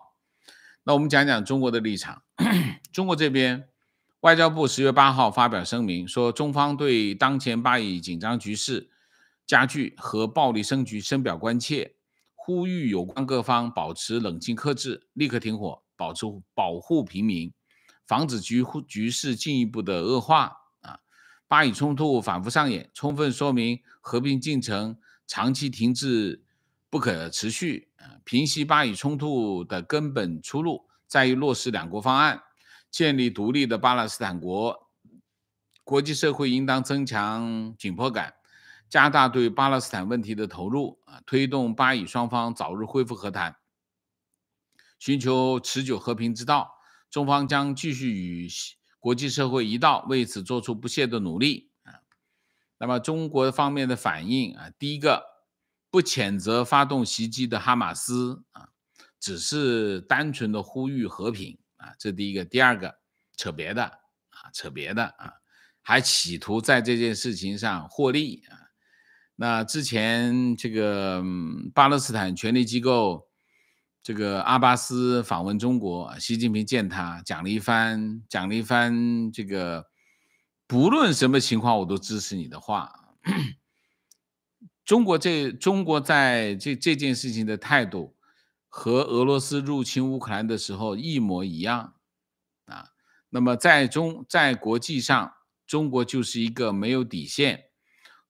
那我们讲讲中国的立场，中国这边外交部十月八号发表声明说，中方对当前巴以紧张局势加剧和暴力升级深表关切，呼吁有关各方保持冷静克制，立刻停火。保持保护平民，防止局局势进一步的恶化啊。巴以冲突反复上演，充分说明和平进程长期停滞不可持续啊。平息巴以冲突的根本出路在于落实两国方案，建立独立的巴勒斯坦国。国际社会应当增强紧迫感，加大对巴勒斯坦问题的投入啊，推动巴以双方早日恢复和谈。寻求持久和平之道，中方将继续与国际社会一道，为此做出不懈的努力啊。那么中国方面的反应啊，第一个不谴责发动袭击的哈马斯啊，只是单纯的呼吁和平啊，这第一个。第二个扯别的啊，扯别的啊，还企图在这件事情上获利啊。那之前这个巴勒斯坦权力机构。这个阿巴斯访问中国，习近平见他讲了一番，讲了一番这个，不论什么情况我都支持你的话。中国这中国在这这件事情的态度和俄罗斯入侵乌克兰的时候一模一样啊。那么在中在国际上，中国就是一个没有底线，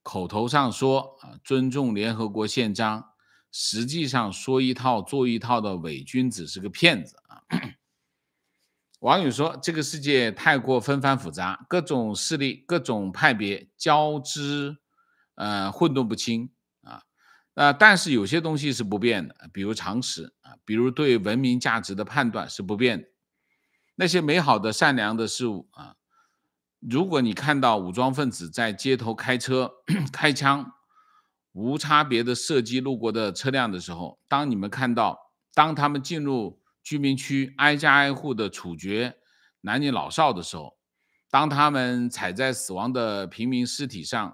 口头上说啊尊重联合国宪章。实际上说一套做一套的伪君子是个骗子啊！网友说：这个世界太过纷繁复杂，各种势力、各种派别交织，呃，混沌不清啊。呃，但是有些东西是不变的，比如常识啊，比如对文明价值的判断是不变的。那些美好的、善良的事物啊，如果你看到武装分子在街头开车 开枪，无差别的射击路过的车辆的时候，当你们看到当他们进入居民区挨家挨户的处决男女老少的时候，当他们踩在死亡的平民尸体上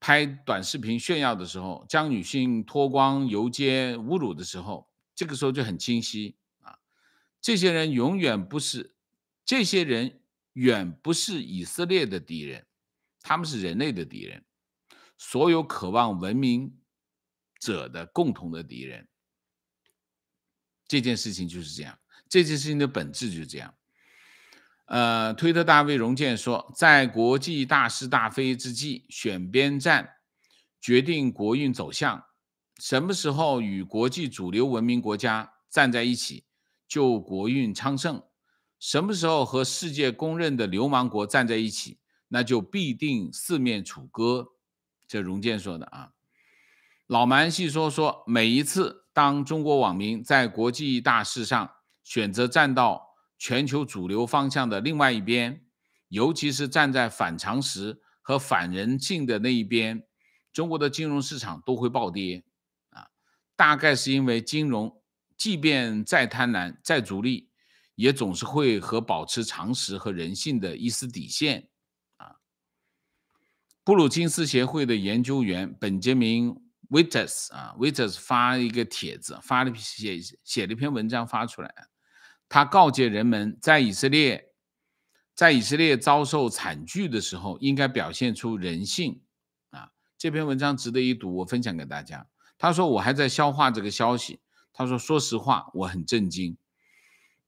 拍短视频炫耀的时候，将女性脱光游街侮辱的时候，这个时候就很清晰啊！这些人永远不是，这些人远不是以色列的敌人，他们是人类的敌人。所有渴望文明者的共同的敌人。这件事情就是这样，这件事情的本质就是这样。呃，推特大卫荣建说，在国际大是大非之际，选边站决定国运走向。什么时候与国际主流文明国家站在一起，就国运昌盛；什么时候和世界公认的流氓国站在一起，那就必定四面楚歌。这荣建说的啊，老蛮细说说，每一次当中国网民在国际大事上选择站到全球主流方向的另外一边，尤其是站在反常识和反人性的那一边，中国的金融市场都会暴跌啊！大概是因为金融，即便再贪婪、再逐利，也总是会和保持常识和人性的一丝底线。布鲁金斯协会的研究员本杰明 ·Winters 啊，Winters 发一个帖子，发了写写了一篇文章发出来，他告诫人们，在以色列，在以色列遭受惨剧的时候，应该表现出人性啊。这篇文章值得一读，我分享给大家。他说：“我还在消化这个消息。”他说：“说实话，我很震惊。”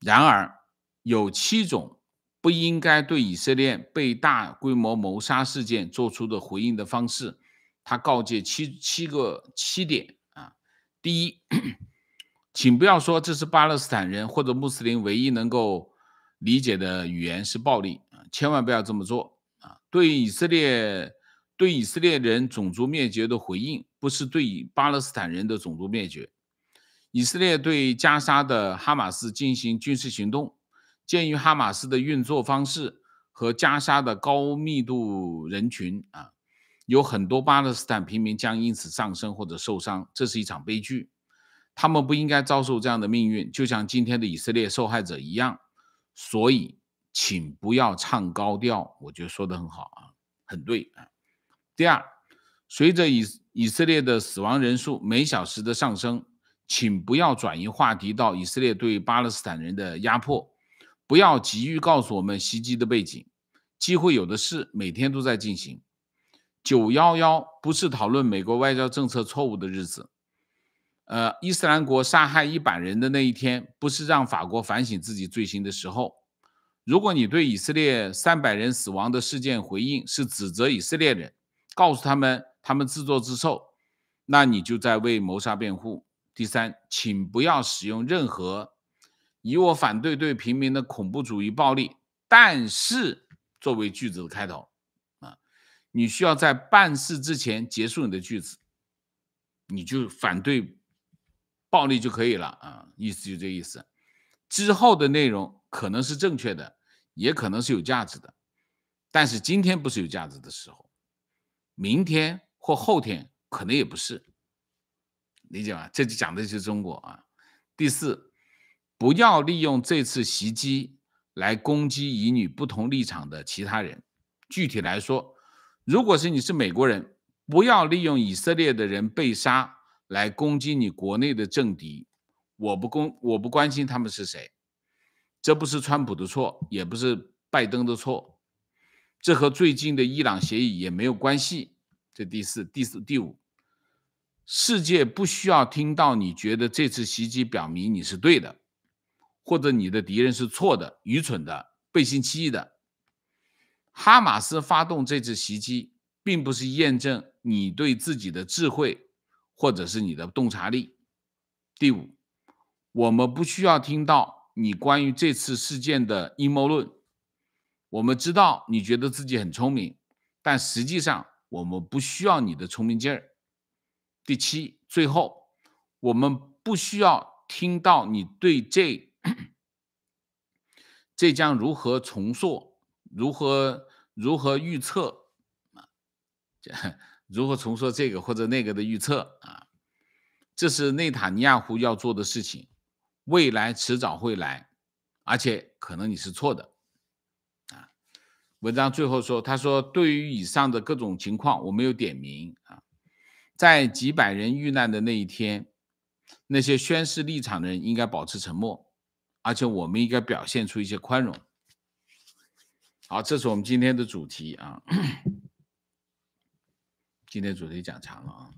然而，有七种。不应该对以色列被大规模谋杀事件做出的回应的方式，他告诫七七个七点啊，第一，请不要说这是巴勒斯坦人或者穆斯林唯一能够理解的语言是暴力啊，千万不要这么做啊！对以色列对以色列人种族灭绝的回应，不是对巴勒斯坦人的种族灭绝。以色列对加沙的哈马斯进行军事行动。鉴于哈马斯的运作方式和加沙的高密度人群啊，有很多巴勒斯坦平民将因此丧生或者受伤，这是一场悲剧，他们不应该遭受这样的命运，就像今天的以色列受害者一样。所以，请不要唱高调，我觉得说的很好啊，很对啊。第二，随着以以色列的死亡人数每小时的上升，请不要转移话题到以色列对巴勒斯坦人的压迫。不要急于告诉我们袭击的背景，机会有的是，每天都在进行。九幺幺不是讨论美国外交政策错误的日子，呃，伊斯兰国杀害一百人的那一天不是让法国反省自己罪行的时候。如果你对以色列三百人死亡的事件回应是指责以色列人，告诉他们他们自作自受，那你就在为谋杀辩护。第三，请不要使用任何。以我反对对平民的恐怖主义暴力，但是作为句子的开头，啊，你需要在办事之前结束你的句子，你就反对暴力就可以了啊，意思就这意思。之后的内容可能是正确的，也可能是有价值的，但是今天不是有价值的时候，明天或后天可能也不是。理解吗？这就讲的就是中国啊。第四。不要利用这次袭击来攻击以你不同立场的其他人。具体来说，如果是你是美国人，不要利用以色列的人被杀来攻击你国内的政敌。我不公，我不关心他们是谁，这不是川普的错，也不是拜登的错，这和最近的伊朗协议也没有关系。这第四、第四、第五，世界不需要听到你觉得这次袭击表明你是对的。或者你的敌人是错的、愚蠢的、背信弃义的。哈马斯发动这次袭击，并不是验证你对自己的智慧，或者是你的洞察力。第五，我们不需要听到你关于这次事件的阴谋论。我们知道你觉得自己很聪明，但实际上我们不需要你的聪明劲儿。第七，最后，我们不需要听到你对这。这将如何重塑？如何如何预测？啊，如何重塑这个或者那个的预测？啊，这是内塔尼亚胡要做的事情。未来迟早会来，而且可能你是错的。啊，文章最后说：“他说，对于以上的各种情况，我没有点名。啊，在几百人遇难的那一天，那些宣誓立场的人应该保持沉默。”而且我们应该表现出一些宽容。好，这是我们今天的主题啊。今天主题讲长了啊。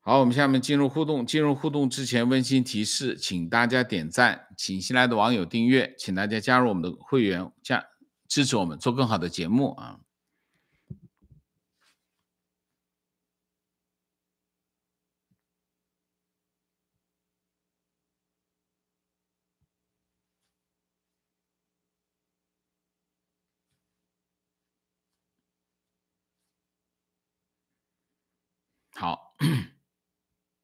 好，我们下面进入互动。进入互动之前，温馨提示，请大家点赞，请新来的网友订阅，请大家加入我们的会员，加支持我们做更好的节目啊。好，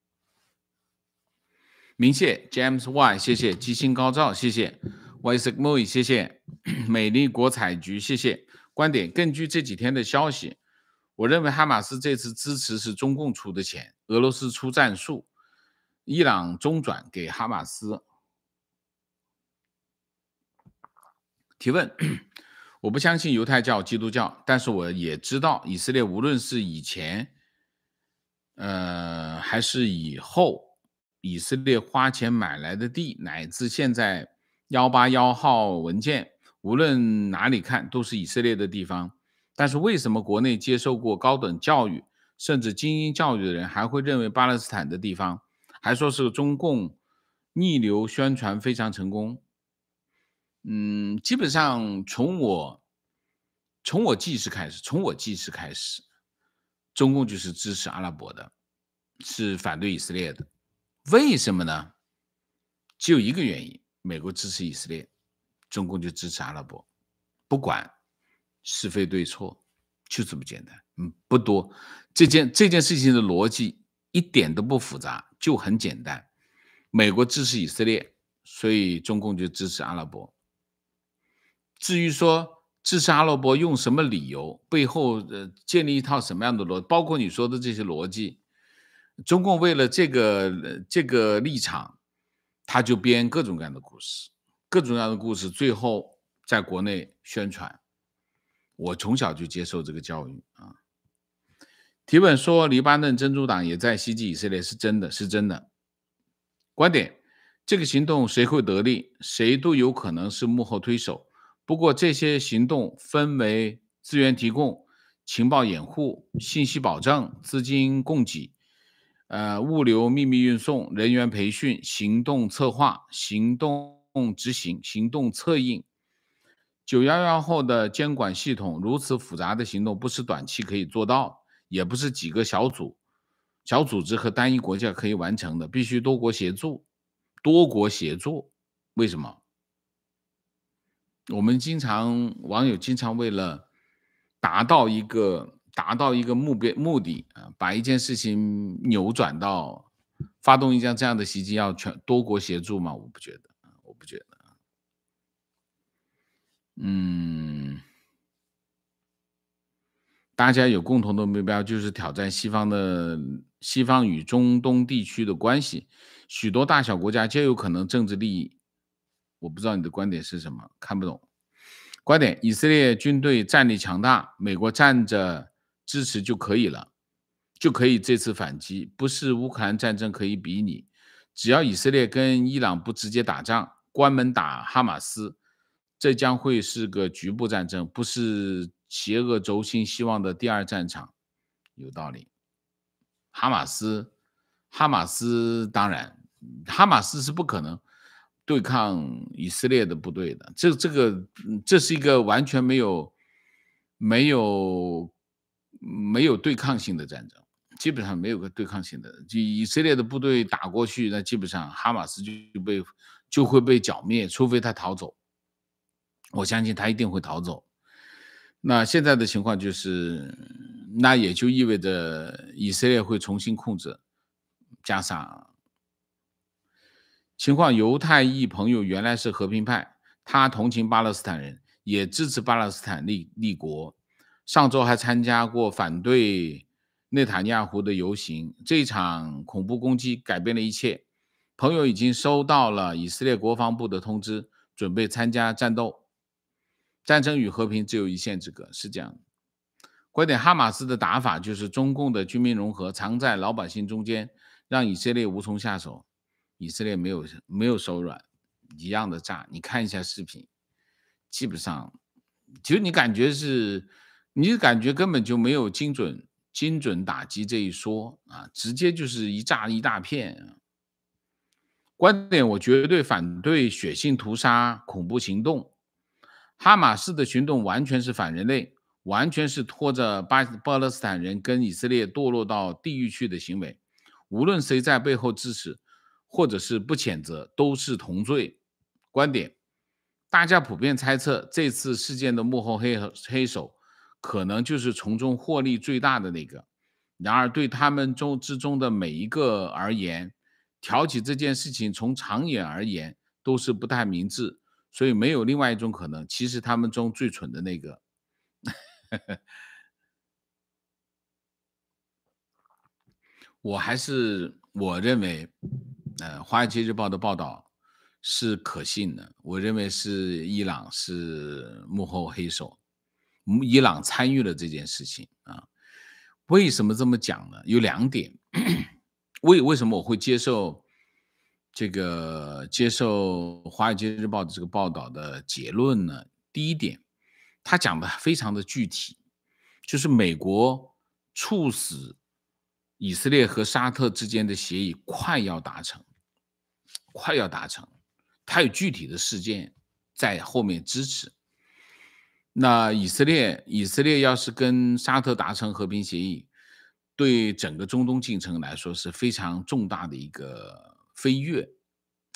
明谢 James Y，谢谢，吉星高照，谢谢，Yi x i Mo Yi，谢谢，美丽国彩菊，谢谢。观点：根据这几天的消息，我认为哈马斯这次支持是中共出的钱，俄罗斯出战术，伊朗中转给哈马斯。提问：我不相信犹太教、基督教，但是我也知道以色列，无论是以前。呃，还是以后以色列花钱买来的地，乃至现在幺八幺号文件，无论哪里看都是以色列的地方。但是为什么国内接受过高等教育，甚至精英教育的人还会认为巴勒斯坦的地方，还说是中共逆流宣传非常成功？嗯，基本上从我从我记事开始，从我记事开始。中共就是支持阿拉伯的，是反对以色列的。为什么呢？只有一个原因：美国支持以色列，中共就支持阿拉伯。不管是非对错，就这么简单。嗯，不多。这件这件事情的逻辑一点都不复杂，就很简单。美国支持以色列，所以中共就支持阿拉伯。至于说。支持阿拉伯用什么理由？背后呃建立一套什么样的逻？包括你说的这些逻辑，中共为了这个这个立场，他就编各种各样的故事，各种各样的故事，最后在国内宣传。我从小就接受这个教育啊。题本说黎巴嫩真主党也在袭击以色列，是真的，是真的。观点：这个行动谁会得利？谁都有可能是幕后推手。不过这些行动分为资源提供、情报掩护、信息保障、资金供给、呃物流秘密运送、人员培训、行动策划、行动执行、行动策应。九幺幺后的监管系统如此复杂的行动，不是短期可以做到，也不是几个小组、小组织和单一国家可以完成的，必须多国协助。多国协作，为什么？我们经常网友经常为了达到一个达到一个目标目的啊，把一件事情扭转到发动一项这样的袭击要全多国协助嘛？我不觉得，我不觉得。嗯，大家有共同的目标，就是挑战西方的西方与中东地区的关系，许多大小国家皆有可能政治利益。我不知道你的观点是什么，看不懂。观点：以色列军队战力强大，美国站着支持就可以了，就可以这次反击，不是乌克兰战争可以比拟。只要以色列跟伊朗不直接打仗，关门打哈马斯，这将会是个局部战争，不是邪恶轴心希望的第二战场。有道理。哈马斯，哈马斯当然，哈马斯是不可能。对抗以色列的部队的，这这个这是一个完全没有没有没有对抗性的战争，基本上没有个对抗性的。就以色列的部队打过去，那基本上哈马斯就被就会被剿灭，除非他逃走。我相信他一定会逃走。那现在的情况就是，那也就意味着以色列会重新控制加沙。情况：犹太裔朋友原来是和平派，他同情巴勒斯坦人，也支持巴勒斯坦立立国。上周还参加过反对内塔尼亚胡的游行。这场恐怖攻击改变了一切。朋友已经收到了以色列国防部的通知，准备参加战斗。战争与和平只有一线之隔，是这样的。观点：哈马斯的打法就是中共的军民融合，藏在老百姓中间，让以色列无从下手。以色列没有没有手软，一样的炸。你看一下视频，基本上，其实你感觉是，你感觉根本就没有精准精准打击这一说啊，直接就是一炸一大片。观点我绝对反对血腥屠杀、恐怖行动，哈马斯的行动完全是反人类，完全是拖着巴巴勒斯坦人跟以色列堕落到地狱去的行为，无论谁在背后支持。或者是不谴责都是同罪观点，大家普遍猜测这次事件的幕后黑黑手可能就是从中获利最大的那个。然而对他们中之中的每一个而言，挑起这件事情从长远而言都是不太明智，所以没有另外一种可能，其实他们中最蠢的那个。我还是我认为。呃，《华尔街日报》的报道是可信的，我认为是伊朗是幕后黑手，伊朗参与了这件事情啊。为什么这么讲呢？有两点。为为什么我会接受这个接受《华尔街日报》的这个报道的结论呢？第一点，他讲的非常的具体，就是美国促使。以色列和沙特之间的协议快要达成，快要达成，它有具体的事件在后面支持。那以色列，以色列要是跟沙特达成和平协议，对整个中东进程来说是非常重大的一个飞跃。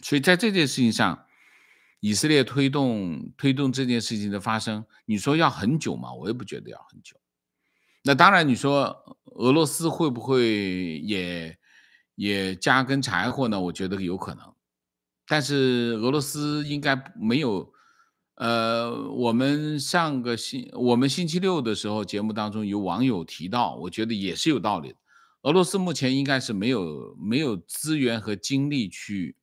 所以在这件事情上，以色列推动推动这件事情的发生，你说要很久吗？我也不觉得要很久。那当然，你说。俄罗斯会不会也也加根柴火呢？我觉得有可能，但是俄罗斯应该没有。呃，我们上个星，我们星期六的时候节目当中有网友提到，我觉得也是有道理。的。俄罗斯目前应该是没有没有资源和精力去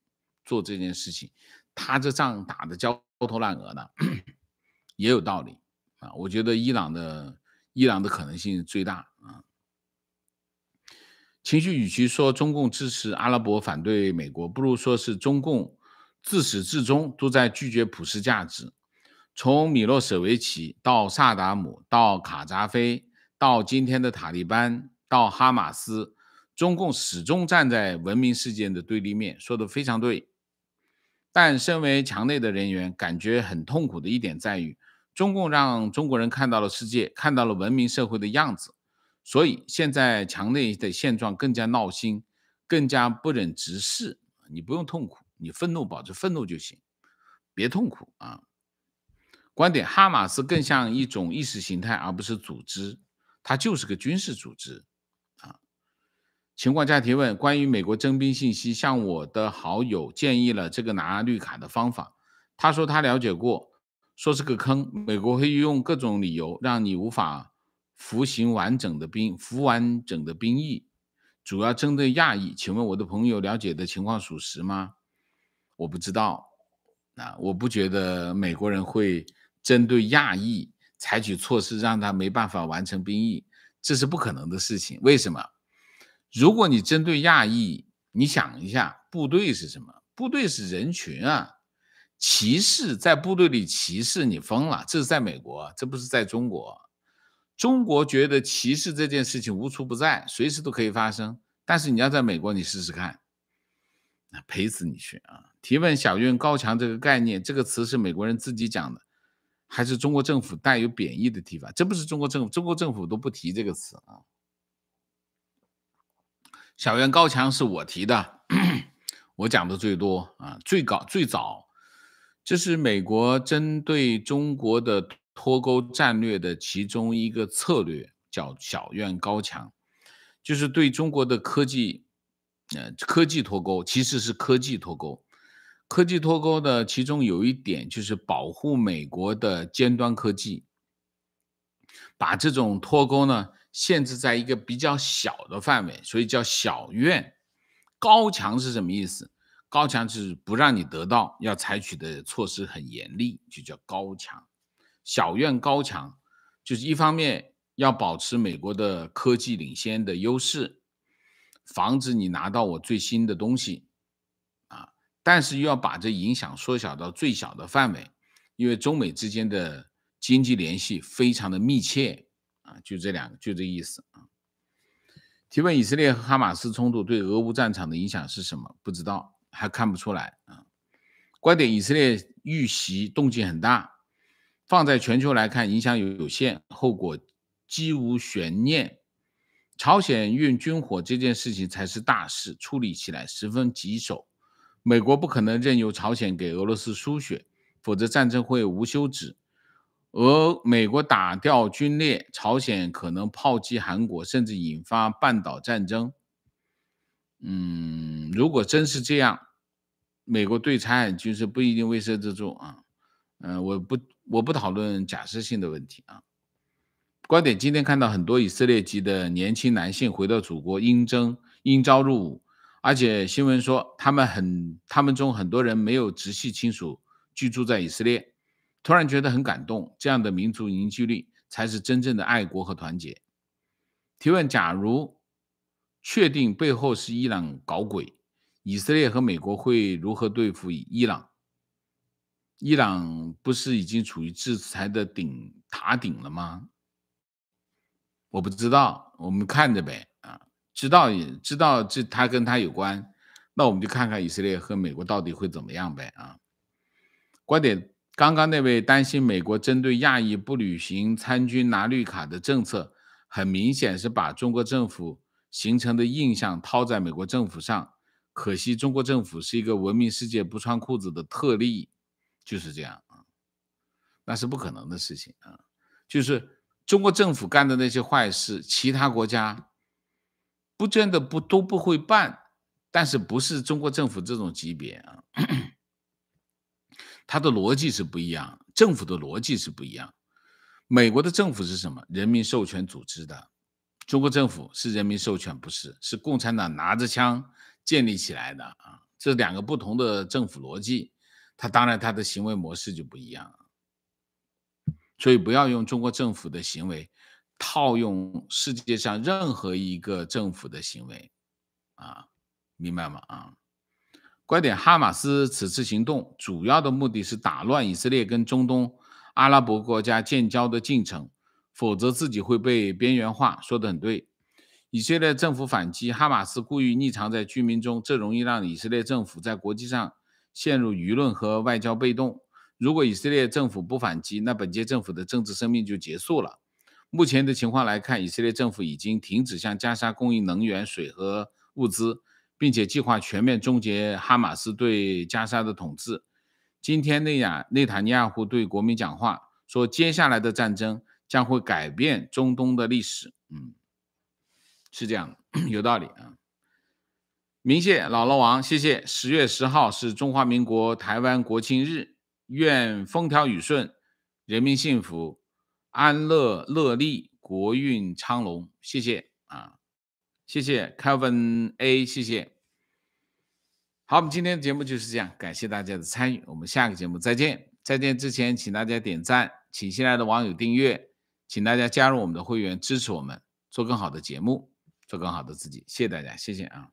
做这件事情，他这仗打得焦头烂额的，也有道理啊。我觉得伊朗的伊朗的可能性最大啊。情绪与其说中共支持阿拉伯反对美国，不如说是中共自始至终都在拒绝普世价值。从米洛舍维奇到萨达姆，到卡扎菲，到今天的塔利班，到哈马斯，中共始终站在文明世界的对立面。说的非常对。但身为墙内的人员，感觉很痛苦的一点在于，中共让中国人看到了世界，看到了文明社会的样子。所以现在墙内的现状更加闹心，更加不忍直视。你不用痛苦，你愤怒保持愤怒就行，别痛苦啊。观点：哈马斯更像一种意识形态，而不是组织，它就是个军事组织啊。情况下提问：关于美国征兵信息，向我的好友建议了这个拿绿卡的方法，他说他了解过，说是个坑，美国会用各种理由让你无法。服刑完整的兵，服完整的兵役，主要针对亚裔。请问我的朋友了解的情况属实吗？我不知道，啊，我不觉得美国人会针对亚裔采取措施让他没办法完成兵役，这是不可能的事情。为什么？如果你针对亚裔，你想一下，部队是什么？部队是人群啊，歧视在部队里歧视你疯了。这是在美国，这不是在中国。中国觉得歧视这件事情无处不在，随时都可以发生。但是你要在美国，你试试看，赔死你去啊！提问“小院高墙”这个概念，这个词是美国人自己讲的，还是中国政府带有贬义的提法？这不是中国政府，中国政府都不提这个词啊。“小院高墙”是我提的，我讲的最多啊，最高最早，这是美国针对中国的。脱钩战略的其中一个策略叫“小院高墙”，就是对中国的科技，呃，科技脱钩其实是科技脱钩。科技脱钩的其中有一点就是保护美国的尖端科技，把这种脱钩呢限制在一个比较小的范围，所以叫“小院高墙”是什么意思？高墙就是不让你得到，要采取的措施很严厉，就叫高墙。小院高墙，就是一方面要保持美国的科技领先的优势，防止你拿到我最新的东西，啊，但是又要把这影响缩小到最小的范围，因为中美之间的经济联系非常的密切，啊，就这两个，就这意思啊。提问：以色列和哈马斯冲突对俄乌战场的影响是什么？不知道，还看不出来啊。观点：以色列遇袭动静很大。放在全球来看，影响有有限，后果几无悬念。朝鲜运军火这件事情才是大事，处理起来十分棘手。美国不可能任由朝鲜给俄罗斯输血，否则战争会无休止。俄美国打掉军列，朝鲜可能炮击韩国，甚至引发半岛战争。嗯，如果真是这样，美国对台海军事不一定威慑得住啊。嗯，我不。我不讨论假设性的问题啊，观点。今天看到很多以色列籍的年轻男性回到祖国应征应招入伍，而且新闻说他们很，他们中很多人没有直系亲属居住在以色列，突然觉得很感动。这样的民族凝聚力才是真正的爱国和团结。提问：假如确定背后是伊朗搞鬼，以色列和美国会如何对付伊朗？伊朗不是已经处于制裁的顶塔顶了吗？我不知道，我们看着呗啊。知道知道这他跟他有关，那我们就看看以色列和美国到底会怎么样呗啊。观点：刚刚那位担心美国针对亚裔不履行参军拿绿卡的政策，很明显是把中国政府形成的印象套在美国政府上。可惜，中国政府是一个文明世界不穿裤子的特例。就是这样啊，那是不可能的事情啊！就是中国政府干的那些坏事，其他国家不见得不都不会办，但是不是中国政府这种级别啊？它的逻辑是不一样，政府的逻辑是不一样。美国的政府是什么？人民授权组织的。中国政府是人民授权，不是是共产党拿着枪建立起来的啊！这两个不同的政府逻辑。他当然，他的行为模式就不一样了，所以不要用中国政府的行为套用世界上任何一个政府的行为，啊，明白吗？啊，观点：哈马斯此次行动主要的目的是打乱以色列跟中东阿拉伯国家建交的进程，否则自己会被边缘化。说的很对，以色列政府反击哈马斯，故意匿藏在居民中，这容易让以色列政府在国际上。陷入舆论和外交被动。如果以色列政府不反击，那本届政府的政治生命就结束了。目前的情况来看，以色列政府已经停止向加沙供应能源、水和物资，并且计划全面终结哈马斯对加沙的统治。今天，内亚内塔尼亚胡对国民讲话说：“接下来的战争将会改变中东的历史。”嗯，是这样 有道理啊。明谢老姥王，谢谢。十月十号是中华民国台湾国庆日，愿风调雨顺，人民幸福，安乐乐利，国运昌隆。谢谢啊，谢谢 Kevin A，谢谢。好，我们今天的节目就是这样，感谢大家的参与，我们下个节目再见。再见之前，请大家点赞，请新来的网友订阅，请大家加入我们的会员，支持我们做更好的节目，做更好的自己。谢谢大家，谢谢啊。